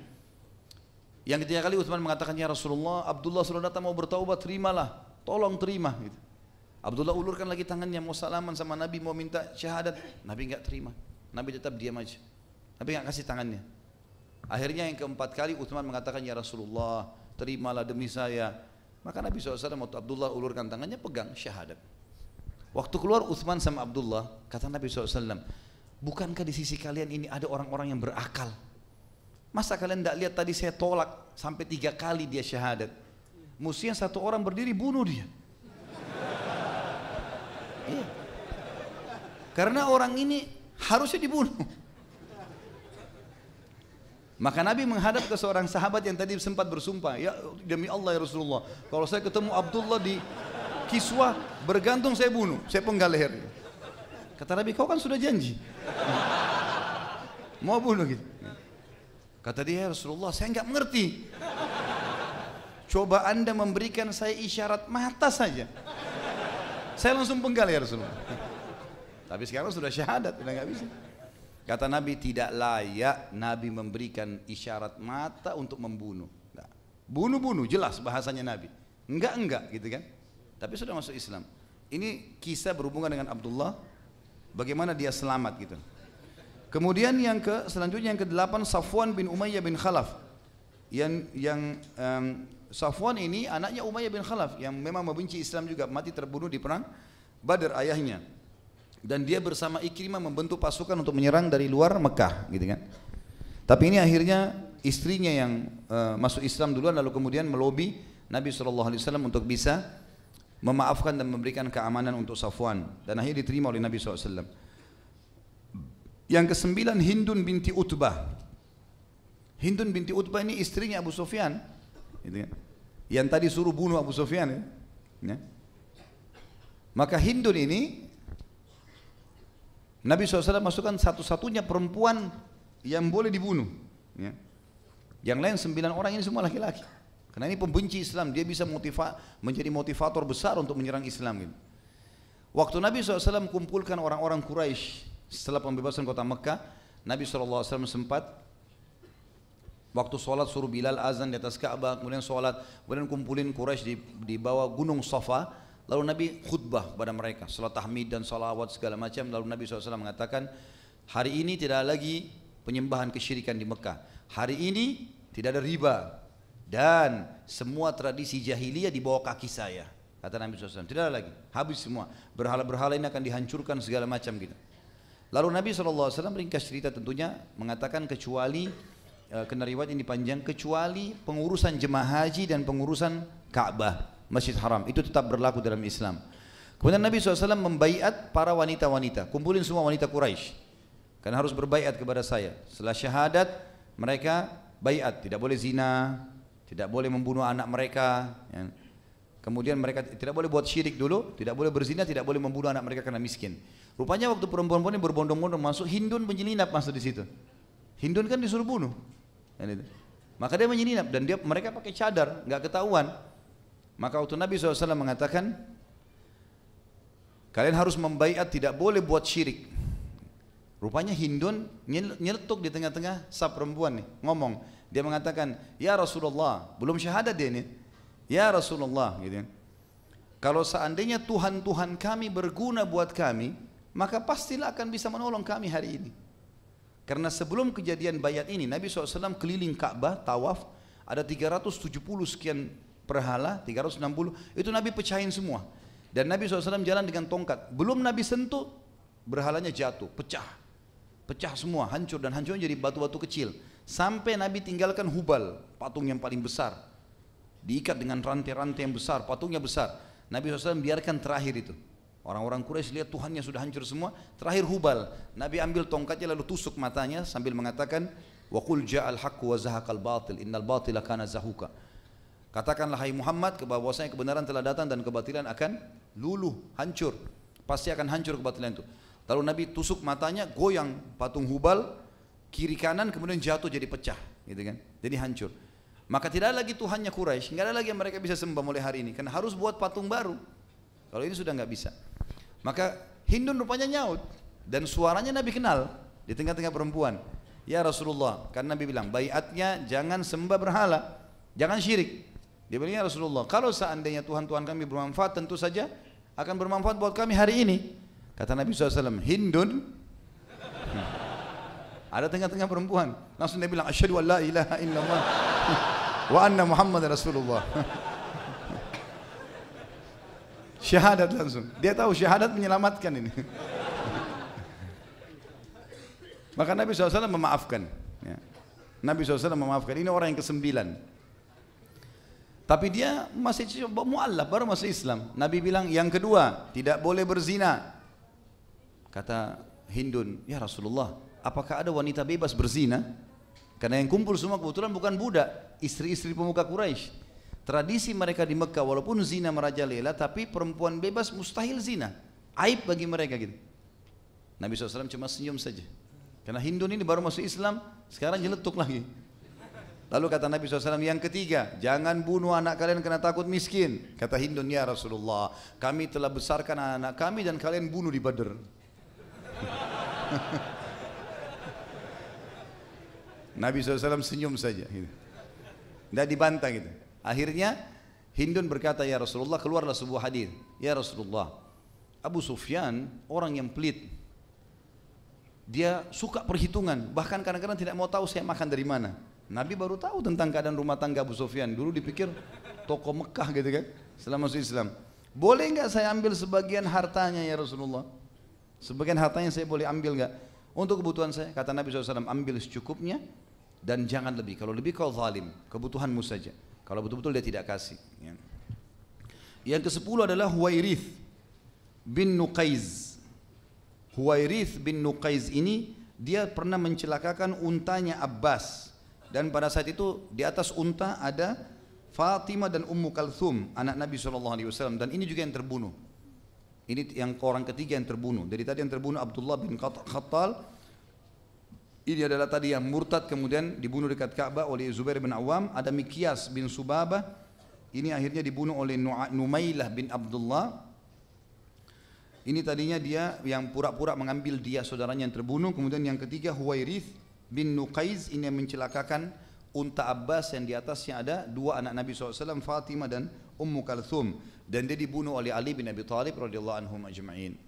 Yang ketiga kali Utsman mengatakan, Ya Rasulullah, Abdullah sudah datang mau bertaubat, terimalah. Tolong terima. Gitu. Abdullah ulurkan lagi tangannya, mau salaman sama Nabi, mau minta syahadat. Nabi nggak terima. Nabi tetap diam aja. Nabi nggak kasih tangannya. Akhirnya yang keempat kali Utsman mengatakan, Ya Rasulullah, terimalah demi saya. Maka Nabi SAW waktu Abdullah ulurkan tangannya, pegang syahadat. Waktu keluar Uthman sama Abdullah, kata Nabi SAW, bukankah di sisi kalian ini ada orang-orang yang berakal? Masa kalian tidak lihat tadi saya tolak sampai tiga kali dia syahadat? Mestinya satu orang berdiri bunuh dia. iya. Karena orang ini harusnya dibunuh. Maka Nabi menghadap ke seorang sahabat yang tadi sempat bersumpah, ya demi Allah ya Rasulullah, kalau saya ketemu Abdullah di kiswah bergantung saya bunuh, saya penggal lehernya. Kata Nabi, kau kan sudah janji. Mau bunuh gitu. Kata dia, ya Rasulullah, saya nggak mengerti. Coba anda memberikan saya isyarat mata saja. Saya langsung penggal ya Rasulullah. Tapi sekarang sudah syahadat, sudah nggak bisa. Kata Nabi tidak layak Nabi memberikan isyarat mata untuk membunuh. Bunuh-bunuh jelas bahasanya Nabi. Enggak enggak gitu kan tapi sudah masuk Islam. Ini kisah berhubungan dengan Abdullah, bagaimana dia selamat gitu. Kemudian yang ke selanjutnya yang ke-8 Safwan bin Umayyah bin Khalaf. Yang yang um, Safwan ini anaknya Umayyah bin Khalaf yang memang membenci Islam juga mati terbunuh di perang Badar ayahnya. Dan dia bersama Ikrimah membentuk pasukan untuk menyerang dari luar Mekah gitu kan. Tapi ini akhirnya istrinya yang uh, masuk Islam duluan lalu kemudian melobi Nabi SAW untuk bisa memaafkan dan memberikan keamanan untuk Safwan dan akhirnya diterima oleh Nabi SAW yang kesembilan Hindun binti Utbah Hindun binti Utbah ini istrinya Abu Sufyan gitu kan? yang tadi suruh bunuh Abu Sufyan ya. ya. maka Hindun ini Nabi SAW masukkan satu-satunya perempuan yang boleh dibunuh ya. yang lain sembilan orang ini semua laki-laki karena ini pembenci Islam, dia bisa motiva, menjadi motivator besar untuk menyerang Islam. Gitu. Waktu Nabi SAW kumpulkan orang-orang Quraisy setelah pembebasan kota Mekah, Nabi SAW sempat waktu sholat suruh Bilal azan di atas Ka'bah, kemudian sholat, kemudian kumpulin Quraisy di, di bawah gunung Safa, lalu Nabi khutbah kepada mereka, sholat tahmid dan salawat segala macam, lalu Nabi SAW mengatakan, hari ini tidak lagi penyembahan kesyirikan di Mekah, hari ini tidak ada riba, dan semua tradisi jahiliyah di bawah kaki saya. Kata Nabi SAW, tidak ada lagi, habis semua. Berhala-berhala ini akan dihancurkan segala macam gitu. Lalu Nabi SAW ringkas cerita tentunya mengatakan kecuali e, kena riwayat yang dipanjang kecuali pengurusan jemaah haji dan pengurusan Ka'bah Masjid Haram itu tetap berlaku dalam Islam. Kemudian Nabi SAW membaiat para wanita-wanita, kumpulin semua wanita Quraisy. Karena harus berbaiat kepada saya. Setelah syahadat mereka baiat, tidak boleh zina, tidak boleh membunuh anak mereka ya. kemudian mereka tidak boleh buat syirik dulu tidak boleh berzina tidak boleh membunuh anak mereka karena miskin rupanya waktu perempuan-perempuan ini berbondong-bondong masuk Hindun menyelinap masuk di situ Hindun kan disuruh bunuh ya, gitu. maka dia menyelinap dan dia mereka pakai cadar nggak ketahuan maka waktu Nabi SAW mengatakan kalian harus membaiat tidak boleh buat syirik rupanya Hindun nyeletuk di tengah-tengah sah perempuan nih ngomong dia mengatakan ya Rasulullah belum syahadat dia ini ya Rasulullah gitu kan. kalau seandainya Tuhan-Tuhan kami berguna buat kami maka pastilah akan bisa menolong kami hari ini karena sebelum kejadian bayat ini Nabi SAW keliling Ka'bah tawaf ada 370 sekian perhala 360 itu Nabi pecahin semua dan Nabi SAW jalan dengan tongkat belum Nabi sentuh berhalanya jatuh pecah pecah semua hancur dan hancurnya jadi batu-batu kecil Sampai Nabi tinggalkan Hubal, patung yang paling besar. Diikat dengan rantai-rantai yang besar, patungnya besar. Nabi SAW biarkan terakhir itu. Orang-orang Quraisy lihat Tuhannya sudah hancur semua. Terakhir Hubal, Nabi ambil tongkatnya lalu tusuk matanya sambil mengatakan, "Wa qul ja'al haqqu wa zahaqal batil, innal batila kana zahuka." Katakanlah hai Muhammad bahwasanya kebenaran telah datang dan kebatilan akan luluh, hancur. Pasti akan hancur kebatilan itu. Lalu Nabi tusuk matanya, goyang patung Hubal, kiri kanan kemudian jatuh jadi pecah gitu kan jadi hancur maka tidak ada lagi Tuhannya Quraisy nggak ada lagi yang mereka bisa sembah mulai hari ini karena harus buat patung baru kalau ini sudah nggak bisa maka Hindun rupanya nyaut dan suaranya Nabi kenal di tengah-tengah perempuan ya Rasulullah karena Nabi bilang bayatnya jangan sembah berhala jangan syirik dia bilang ya Rasulullah kalau seandainya Tuhan-Tuhan kami bermanfaat tentu saja akan bermanfaat buat kami hari ini kata Nabi SAW Hindun ada tengah-tengah perempuan. Langsung dia bilang, Asyadu an la ilaha illallah. Wa anna Muhammad Rasulullah. syahadat langsung. Dia tahu syahadat menyelamatkan ini. Maka Nabi SAW memaafkan. Ya. Nabi SAW memaafkan. Ini orang yang kesembilan. Tapi dia masih mu'allaf, baru masih Islam. Nabi bilang, yang kedua, tidak boleh berzina. Kata Hindun, ya Rasulullah, apakah ada wanita bebas berzina? Karena yang kumpul semua kebetulan bukan budak, istri-istri pemuka Quraisy. Tradisi mereka di Mekah walaupun zina merajalela tapi perempuan bebas mustahil zina. Aib bagi mereka gitu. Nabi SAW cuma senyum saja. Karena Hindu ini baru masuk Islam, sekarang jeletuk lagi. Lalu kata Nabi SAW yang ketiga, jangan bunuh anak kalian karena takut miskin. Kata Hindun, ya Rasulullah, kami telah besarkan anak-anak kami dan kalian bunuh di Badr. Nabi SAW senyum saja. Gitu. Tidak dibantah gitu. Akhirnya Hindun berkata, Ya Rasulullah, keluarlah sebuah hadir. Ya Rasulullah, Abu Sufyan orang yang pelit. Dia suka perhitungan, bahkan kadang-kadang tidak mau tahu saya makan dari mana. Nabi baru tahu tentang keadaan rumah tangga Abu Sufyan. Dulu dipikir toko Mekah gitu kan, selama masuk Islam. Boleh nggak saya ambil sebagian hartanya ya Rasulullah? Sebagian hartanya saya boleh ambil nggak? Untuk kebutuhan saya, kata Nabi SAW, ambil secukupnya, dan jangan lebih. Kalau lebih kau zalim, kebutuhanmu saja. Kalau betul-betul dia tidak kasih. Ya. Yang ke-10 adalah Huwairith bin Nuqaiz. Huwairith bin Nuqaiz ini dia pernah mencelakakan untanya Abbas dan pada saat itu di atas unta ada Fatimah dan Ummu Kalthum anak Nabi saw dan ini juga yang terbunuh. Ini yang orang ketiga yang terbunuh. Dari tadi yang terbunuh Abdullah bin Khattal ini adalah tadi yang murtad kemudian dibunuh dekat Ka'bah oleh Zubair bin Awam. Ada Mikyas bin Subabah. Ini akhirnya dibunuh oleh Numailah bin Abdullah. Ini tadinya dia yang pura-pura mengambil dia saudaranya yang terbunuh. Kemudian yang ketiga Huwairith bin Nuqaiz. Ini yang mencelakakan unta Abbas yang di atasnya ada dua anak Nabi SAW, Fatimah dan Ummu Kalthum. Dan dia dibunuh oleh Ali bin Abi Thalib radhiyallahu anhu ajma'in.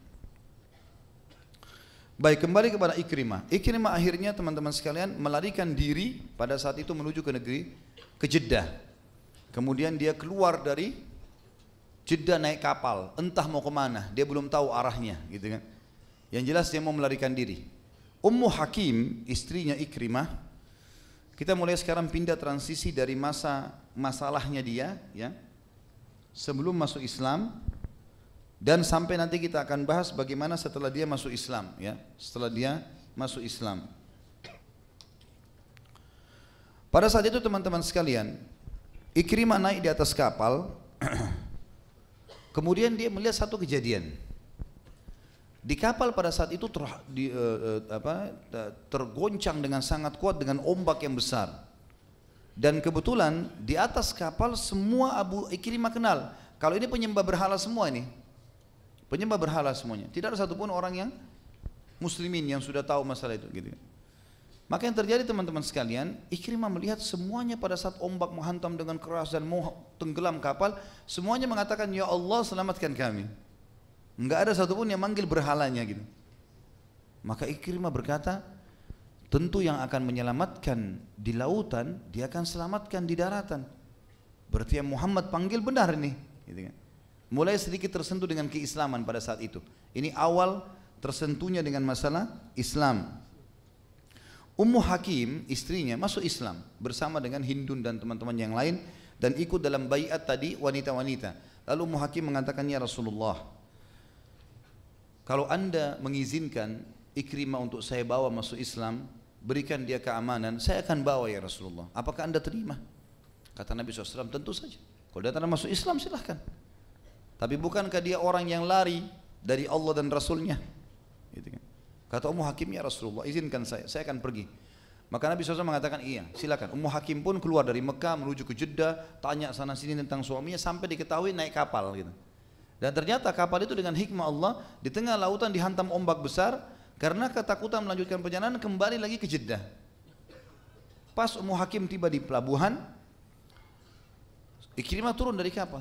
Baik, kembali kepada Ikrimah. Ikrimah akhirnya teman-teman sekalian melarikan diri pada saat itu menuju ke negeri ke Jeddah. Kemudian dia keluar dari Jeddah naik kapal, entah mau kemana, dia belum tahu arahnya, gitu kan. Yang jelas dia mau melarikan diri. Ummu Hakim, istrinya Ikrimah, kita mulai sekarang pindah transisi dari masa masalahnya dia, ya, sebelum masuk Islam dan sampai nanti kita akan bahas bagaimana setelah dia masuk Islam ya setelah dia masuk Islam pada saat itu teman-teman sekalian Ikrimah naik di atas kapal kemudian dia melihat satu kejadian di kapal pada saat itu ter, di, uh, apa, eh, tergoncang dengan sangat kuat dengan ombak yang besar dan kebetulan di atas kapal semua Abu Ikrimah kenal kalau ini penyembah berhala semua ini Penyembah berhala semuanya. Tidak ada satupun orang yang muslimin yang sudah tahu masalah itu gitu. Maka yang terjadi teman-teman sekalian, Ikrimah melihat semuanya pada saat ombak menghantam dengan keras dan mau tenggelam kapal, semuanya mengatakan, Ya Allah selamatkan kami. Enggak ada satupun yang manggil berhalanya gitu. Maka Ikrimah berkata, tentu yang akan menyelamatkan di lautan, dia akan selamatkan di daratan. Berarti yang Muhammad panggil benar nih. Gitu kan mulai sedikit tersentuh dengan keislaman pada saat itu. Ini awal tersentuhnya dengan masalah Islam. Ummu Hakim, istrinya, masuk Islam bersama dengan Hindun dan teman-teman yang lain dan ikut dalam bayat tadi wanita-wanita. Lalu Ummu Hakim mengatakan, Ya Rasulullah, kalau anda mengizinkan Ikrimah untuk saya bawa masuk Islam, berikan dia keamanan, saya akan bawa ya Rasulullah. Apakah anda terima? Kata Nabi SAW, tentu saja. Kalau datang masuk Islam silahkan. Tapi bukankah dia orang yang lari dari Allah dan Rasulnya? Gitu kan. Kata Ummu Hakim, ya Rasulullah izinkan saya, saya akan pergi. Maka Nabi SAW mengatakan iya silakan. Ummu Hakim pun keluar dari Mekah menuju ke Jeddah, tanya sana sini tentang suaminya sampai diketahui naik kapal gitu. Dan ternyata kapal itu dengan hikmah Allah di tengah lautan dihantam ombak besar karena ketakutan melanjutkan perjalanan kembali lagi ke Jeddah. Pas Ummu Hakim tiba di pelabuhan, Ikrimah turun dari kapal.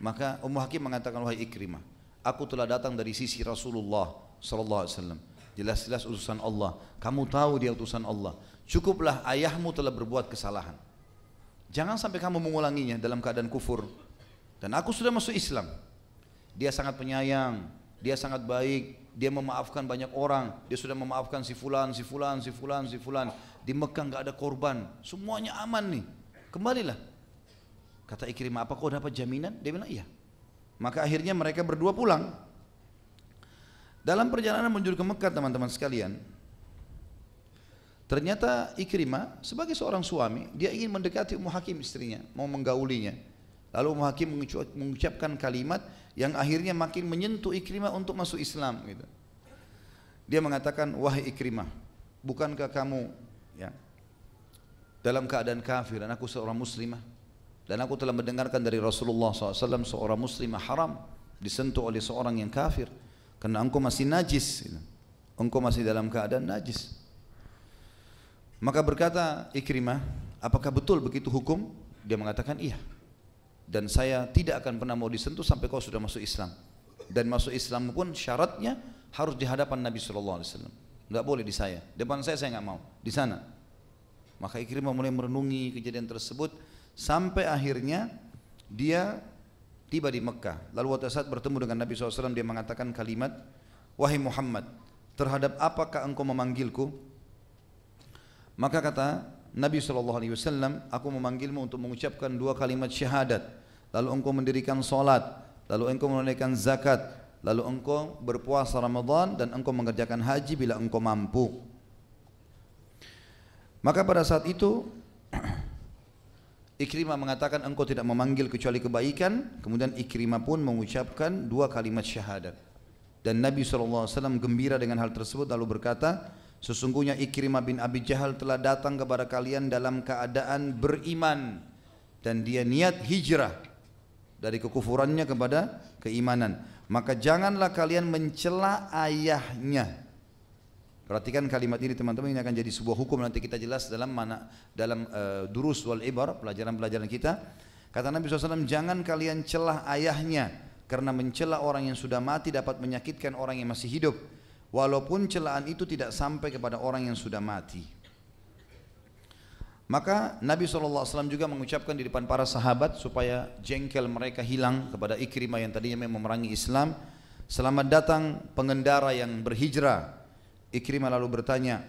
Maka Ummu Hakim mengatakan wahai Ikrimah, aku telah datang dari sisi Rasulullah sallallahu alaihi wasallam. Jelas-jelas urusan Allah. Kamu tahu dia utusan Allah. Cukuplah ayahmu telah berbuat kesalahan. Jangan sampai kamu mengulanginya dalam keadaan kufur. Dan aku sudah masuk Islam. Dia sangat penyayang, dia sangat baik, dia memaafkan banyak orang, dia sudah memaafkan si fulan, si fulan, si fulan, si fulan. Di Mekah nggak ada korban, semuanya aman nih. Kembalilah Kata Ikrimah, apa kau dapat jaminan? Dia bilang, iya. Maka akhirnya mereka berdua pulang. Dalam perjalanan menuju ke Mekah teman-teman sekalian, ternyata Ikrimah sebagai seorang suami, dia ingin mendekati Ummu Hakim istrinya, mau menggaulinya. Lalu Ummu Hakim mengucapkan kalimat yang akhirnya makin menyentuh Ikrimah untuk masuk Islam. Gitu. Dia mengatakan, wahai Ikrimah, bukankah kamu ya, dalam keadaan kafir dan aku seorang muslimah? Dan aku telah mendengarkan dari Rasulullah SAW seorang muslimah haram disentuh oleh seorang yang kafir. Karena engkau masih najis. Gitu. Engkau masih dalam keadaan najis. Maka berkata Ikrimah, apakah betul begitu hukum? Dia mengatakan iya. Dan saya tidak akan pernah mau disentuh sampai kau sudah masuk Islam. Dan masuk Islam pun syaratnya harus di hadapan Nabi Shallallahu Alaihi Wasallam. Enggak boleh di saya. Depan saya saya enggak mau. Di sana. Maka Ikrimah mulai merenungi kejadian tersebut Sampai akhirnya dia tiba di Mekah. Lalu waktu saat bertemu dengan Nabi SAW dia mengatakan kalimat, Wahai Muhammad, terhadap apakah engkau memanggilku? Maka kata Nabi SAW, aku memanggilmu untuk mengucapkan dua kalimat syahadat. Lalu engkau mendirikan solat, lalu engkau menunaikan zakat, lalu engkau berpuasa Ramadan dan engkau mengerjakan haji bila engkau mampu. Maka pada saat itu Ikrimah mengatakan engkau tidak memanggil kecuali kebaikan. Kemudian Ikrimah pun mengucapkan dua kalimat syahadat. Dan Nabi SAW gembira dengan hal tersebut lalu berkata, Sesungguhnya Ikrimah bin Abi Jahal telah datang kepada kalian dalam keadaan beriman. Dan dia niat hijrah dari kekufurannya kepada keimanan. Maka janganlah kalian mencela ayahnya. Perhatikan kalimat ini teman-teman ini akan jadi sebuah hukum nanti kita jelas dalam mana dalam uh, durus wal ibar pelajaran-pelajaran kita. Kata Nabi SAW jangan kalian celah ayahnya karena mencela orang yang sudah mati dapat menyakitkan orang yang masih hidup walaupun celaan itu tidak sampai kepada orang yang sudah mati. Maka Nabi SAW juga mengucapkan di depan para sahabat supaya jengkel mereka hilang kepada Ikrimah yang tadinya memang memerangi Islam. Selamat datang pengendara yang berhijrah Ikrimah lalu bertanya,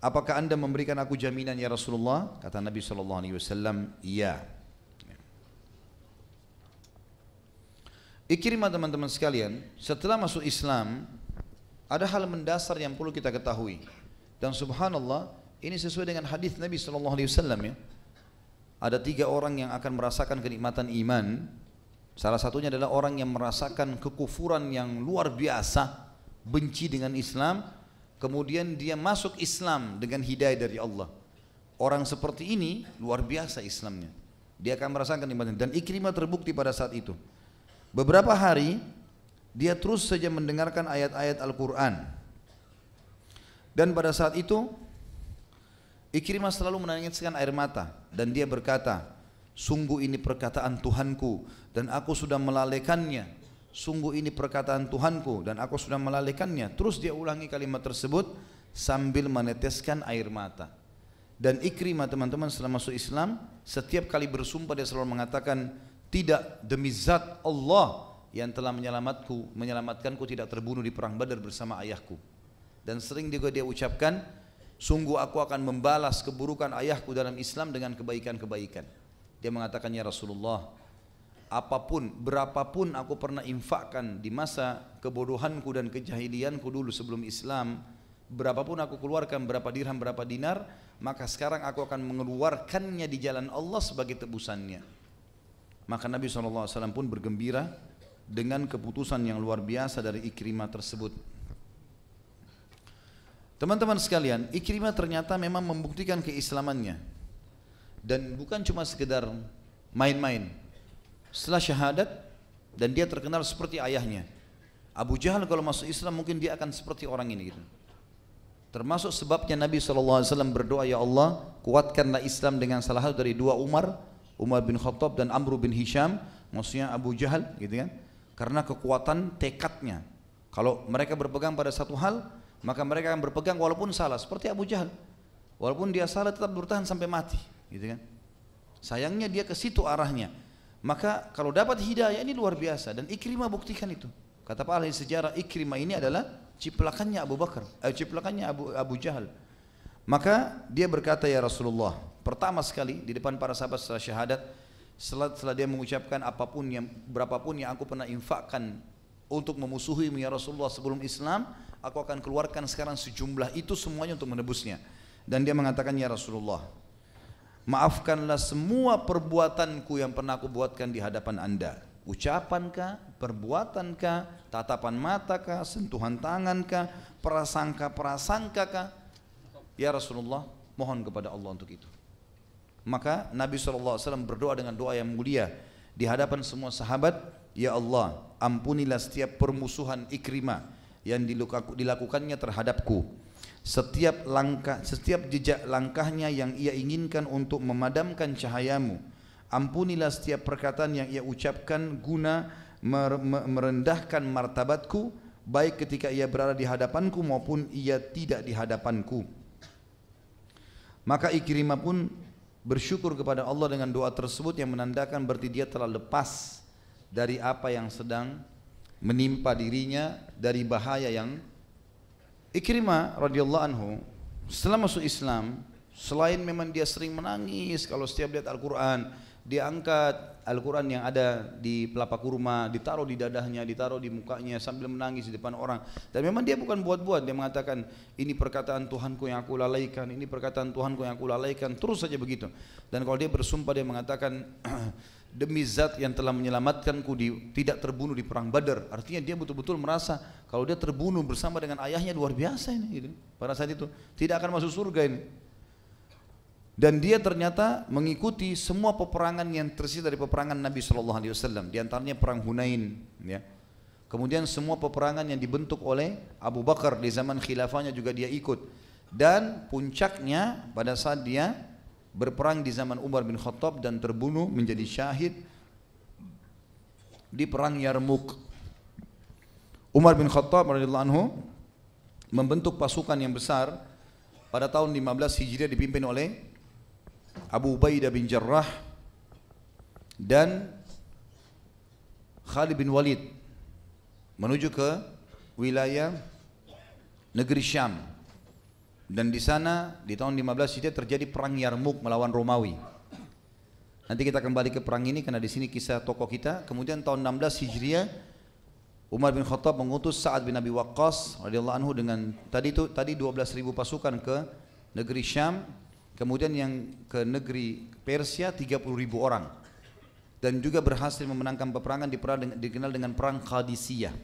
apakah anda memberikan aku jaminan ya Rasulullah? Kata Nabi SAW, iya. Ikrimah teman-teman sekalian, setelah masuk Islam, ada hal mendasar yang perlu kita ketahui. Dan subhanallah, ini sesuai dengan hadis Nabi SAW ya. Ada tiga orang yang akan merasakan kenikmatan iman. Salah satunya adalah orang yang merasakan kekufuran yang luar biasa benci dengan Islam, kemudian dia masuk Islam dengan hidayah dari Allah. Orang seperti ini luar biasa Islamnya. Dia akan merasakan imannya dan Ikrimah terbukti pada saat itu. Beberapa hari dia terus saja mendengarkan ayat-ayat Al-Qur'an. Dan pada saat itu Ikrimah selalu menangiskan air mata dan dia berkata, "Sungguh ini perkataan Tuhanku dan aku sudah melalaikannya." sungguh ini perkataan Tuhanku dan aku sudah melalikannya. Terus dia ulangi kalimat tersebut sambil meneteskan air mata. Dan Ikrimah teman-teman setelah masuk Islam, setiap kali bersumpah dia selalu mengatakan, tidak demi zat Allah yang telah menyelamatku, menyelamatkanku tidak terbunuh di perang Badar bersama ayahku. Dan sering juga dia ucapkan, sungguh aku akan membalas keburukan ayahku dalam Islam dengan kebaikan-kebaikan. Dia mengatakannya Rasulullah, apapun, berapapun aku pernah infakkan di masa kebodohanku dan kejahilianku dulu sebelum Islam, berapapun aku keluarkan, berapa dirham, berapa dinar, maka sekarang aku akan mengeluarkannya di jalan Allah sebagai tebusannya. Maka Nabi SAW pun bergembira dengan keputusan yang luar biasa dari Ikrimah tersebut. Teman-teman sekalian, Ikrimah ternyata memang membuktikan keislamannya. Dan bukan cuma sekedar main-main. Setelah syahadat dan dia terkenal seperti ayahnya. Abu Jahal kalau masuk Islam mungkin dia akan seperti orang ini gitu. Termasuk sebabnya Nabi SAW berdoa, Ya Allah, kuatkanlah Islam dengan salah satu dari dua Umar, Umar bin Khattab dan Amr bin Hisham, maksudnya Abu Jahal gitu kan. Karena kekuatan tekadnya. Kalau mereka berpegang pada satu hal, maka mereka akan berpegang walaupun salah, seperti Abu Jahal. Walaupun dia salah tetap bertahan sampai mati, gitu kan. Sayangnya dia ke situ arahnya. Maka kalau dapat hidayah ini luar biasa dan Ikrimah buktikan itu. Kata para ahli sejarah Ikrimah ini adalah ciplakannya Abu Bakar, eh, ciplakannya Abu, Abu Jahal. Maka dia berkata ya Rasulullah, pertama sekali di depan para sahabat setelah syahadat, setelah, setelah dia mengucapkan apapun yang berapapun yang aku pernah infakkan untuk memusuhi ya Rasulullah sebelum Islam, aku akan keluarkan sekarang sejumlah itu semuanya untuk menebusnya. Dan dia mengatakan ya Rasulullah, Maafkanlah semua perbuatanku yang pernah aku buatkan di hadapan anda. Ucapankah, perbuatankah, tatapan matakah, sentuhan tangankah, prasangka-prasangkakah? Ya Rasulullah, mohon kepada Allah untuk itu. Maka Nabi SAW berdoa dengan doa yang mulia di hadapan semua sahabat, Ya Allah, ampunilah setiap permusuhan ikrimah yang dilakukannya terhadapku setiap langkah setiap jejak langkahnya yang ia inginkan untuk memadamkan cahayamu ampunilah setiap perkataan yang ia ucapkan guna merendahkan martabatku baik ketika ia berada di hadapanku maupun ia tidak di hadapanku maka Ikrimah pun bersyukur kepada Allah dengan doa tersebut yang menandakan berarti dia telah lepas dari apa yang sedang menimpa dirinya dari bahaya yang Ikrimah radhiyallahu anhu setelah masuk Islam selain memang dia sering menangis kalau setiap lihat Al-Qur'an dia angkat Al-Qur'an yang ada di pelapak kurma ditaruh di dadahnya ditaruh di mukanya sambil menangis di depan orang dan memang dia bukan buat-buat dia mengatakan ini perkataan Tuhanku yang aku lalaikan ini perkataan Tuhanku yang aku lalaikan terus saja begitu dan kalau dia bersumpah dia mengatakan demi zat yang telah menyelamatkanku di, tidak terbunuh di perang Badar. Artinya dia betul-betul merasa kalau dia terbunuh bersama dengan ayahnya luar biasa ini gitu. Pada saat itu tidak akan masuk surga ini. Dan dia ternyata mengikuti semua peperangan yang tersisa dari peperangan Nabi Shallallahu Alaihi Wasallam. Di antaranya perang Hunain, ya. Kemudian semua peperangan yang dibentuk oleh Abu Bakar di zaman khilafahnya juga dia ikut. Dan puncaknya pada saat dia berperang di zaman Umar bin Khattab dan terbunuh menjadi syahid di perang Yarmuk. Umar bin Khattab radhiyallahu anhu membentuk pasukan yang besar pada tahun 15 Hijriah dipimpin oleh Abu Ubaidah bin Jarrah dan Khalid bin Walid menuju ke wilayah negeri Syam dan di sana di tahun 15 Hijriah terjadi perang Yarmuk melawan Romawi. Nanti kita kembali ke perang ini karena di sini kisah tokoh kita. Kemudian tahun 16 Hijriah Umar bin Khattab mengutus Sa'ad bin Abi Waqqas radhiyallahu anhu dengan tadi itu tadi 12.000 pasukan ke negeri Syam, kemudian yang ke negeri Persia 30.000 orang. Dan juga berhasil memenangkan peperangan di perang dikenal dengan perang Qadisiyah.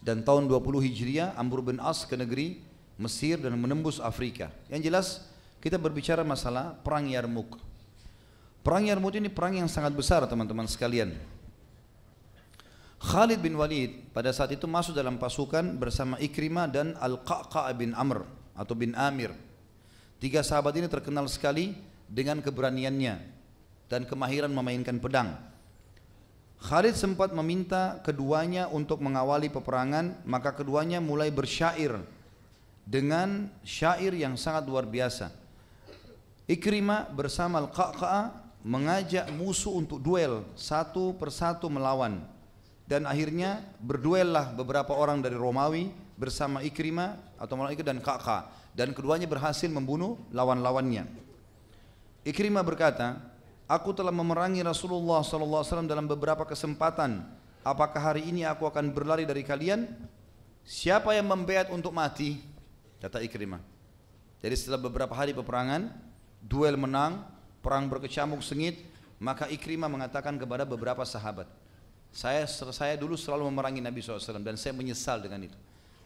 Dan tahun 20 Hijriah Amr bin As ke negeri Mesir dan menembus Afrika. Yang jelas kita berbicara masalah perang Yarmuk. Perang Yarmuk ini perang yang sangat besar teman-teman sekalian. Khalid bin Walid pada saat itu masuk dalam pasukan bersama Ikrimah dan Al-Qaqa bin Amr atau bin Amir. Tiga sahabat ini terkenal sekali dengan keberaniannya dan kemahiran memainkan pedang. Khalid sempat meminta keduanya untuk mengawali peperangan, maka keduanya mulai bersyair dengan syair yang sangat luar biasa. Ikrimah bersama al mengajak musuh untuk duel satu persatu melawan dan akhirnya berduellah beberapa orang dari Romawi bersama Ikrimah atau malaikat dan Ka'qa'ah dan keduanya berhasil membunuh lawan-lawannya. Ikrimah berkata, "Aku telah memerangi Rasulullah SAW dalam beberapa kesempatan. Apakah hari ini aku akan berlari dari kalian?" Siapa yang membayat untuk mati? kata Ikrimah. Jadi setelah beberapa hari peperangan, duel menang, perang berkecamuk sengit, maka Ikrimah mengatakan kepada beberapa sahabat, saya saya dulu selalu memerangi Nabi SAW dan saya menyesal dengan itu.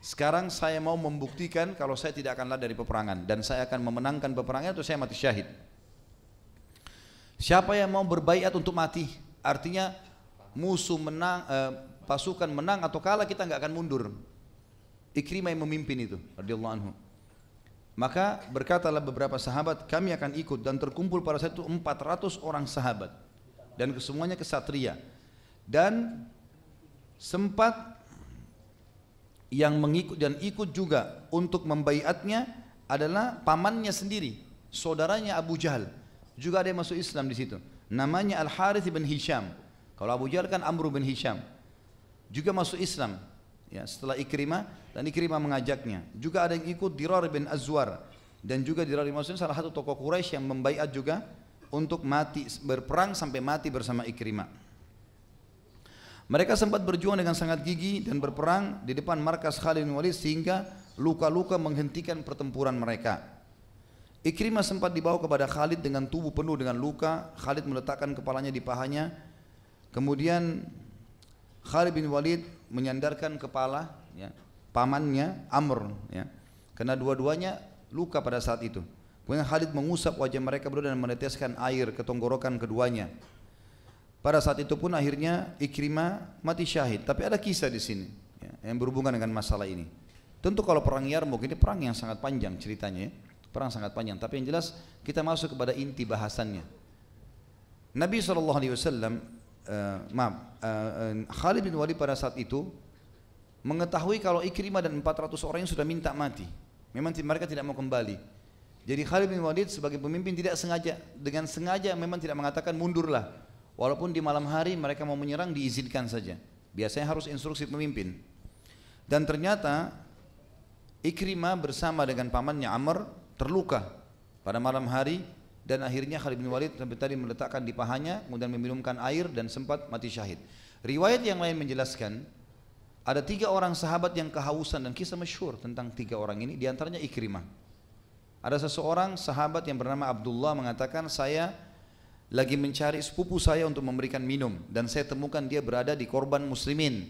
Sekarang saya mau membuktikan kalau saya tidak akan lari dari peperangan dan saya akan memenangkan peperangan atau saya mati syahid. Siapa yang mau berbaikat untuk mati? Artinya musuh menang, eh, pasukan menang atau kalah kita nggak akan mundur. Ikrimah yang memimpin itu radhiyallahu anhu. Maka berkatalah beberapa sahabat, kami akan ikut dan terkumpul pada satu 400 orang sahabat dan kesemuanya kesatria. Dan sempat yang mengikut dan ikut juga untuk membaiatnya adalah pamannya sendiri, saudaranya Abu Jahal. Juga ada yang masuk Islam di situ. Namanya Al Harith bin Hisham. Kalau Abu Jahal kan Amr bin Hisham. Juga masuk Islam ya setelah Ikrimah dan Ikrimah mengajaknya juga ada yang ikut Dirar bin Azwar dan juga Dirar bin Azwar salah satu tokoh Quraisy yang membaiat juga untuk mati berperang sampai mati bersama Ikrimah mereka sempat berjuang dengan sangat gigi dan berperang di depan markas Khalid bin Walid sehingga luka-luka menghentikan pertempuran mereka Ikrimah sempat dibawa kepada Khalid dengan tubuh penuh dengan luka. Khalid meletakkan kepalanya di pahanya. Kemudian Khalid bin Walid menyandarkan kepala ya, pamannya Amr ya. Karena dua-duanya luka pada saat itu. Kemudian Khalid mengusap wajah mereka berdua dan meneteskan air ke tenggorokan keduanya. Pada saat itu pun akhirnya Ikrimah mati syahid. Tapi ada kisah di sini ya, yang berhubungan dengan masalah ini. Tentu kalau perang Yarmouk ini perang yang sangat panjang ceritanya ya. Perang sangat panjang. Tapi yang jelas kita masuk kepada inti bahasannya. Nabi SAW uh, maaf, uh, Khalid bin Walid pada saat itu mengetahui kalau Ikrimah dan 400 orang yang sudah minta mati. Memang mereka tidak mau kembali. Jadi Khalid bin Walid sebagai pemimpin tidak sengaja dengan sengaja memang tidak mengatakan mundurlah. Walaupun di malam hari mereka mau menyerang diizinkan saja. Biasanya harus instruksi pemimpin. Dan ternyata Ikrimah bersama dengan pamannya Amr terluka pada malam hari dan akhirnya Khalid bin Walid sampai tadi meletakkan di pahanya kemudian meminumkan air dan sempat mati syahid riwayat yang lain menjelaskan ada tiga orang sahabat yang kehausan dan kisah masyhur tentang tiga orang ini diantaranya Ikrimah ada seseorang sahabat yang bernama Abdullah mengatakan saya lagi mencari sepupu saya untuk memberikan minum dan saya temukan dia berada di korban muslimin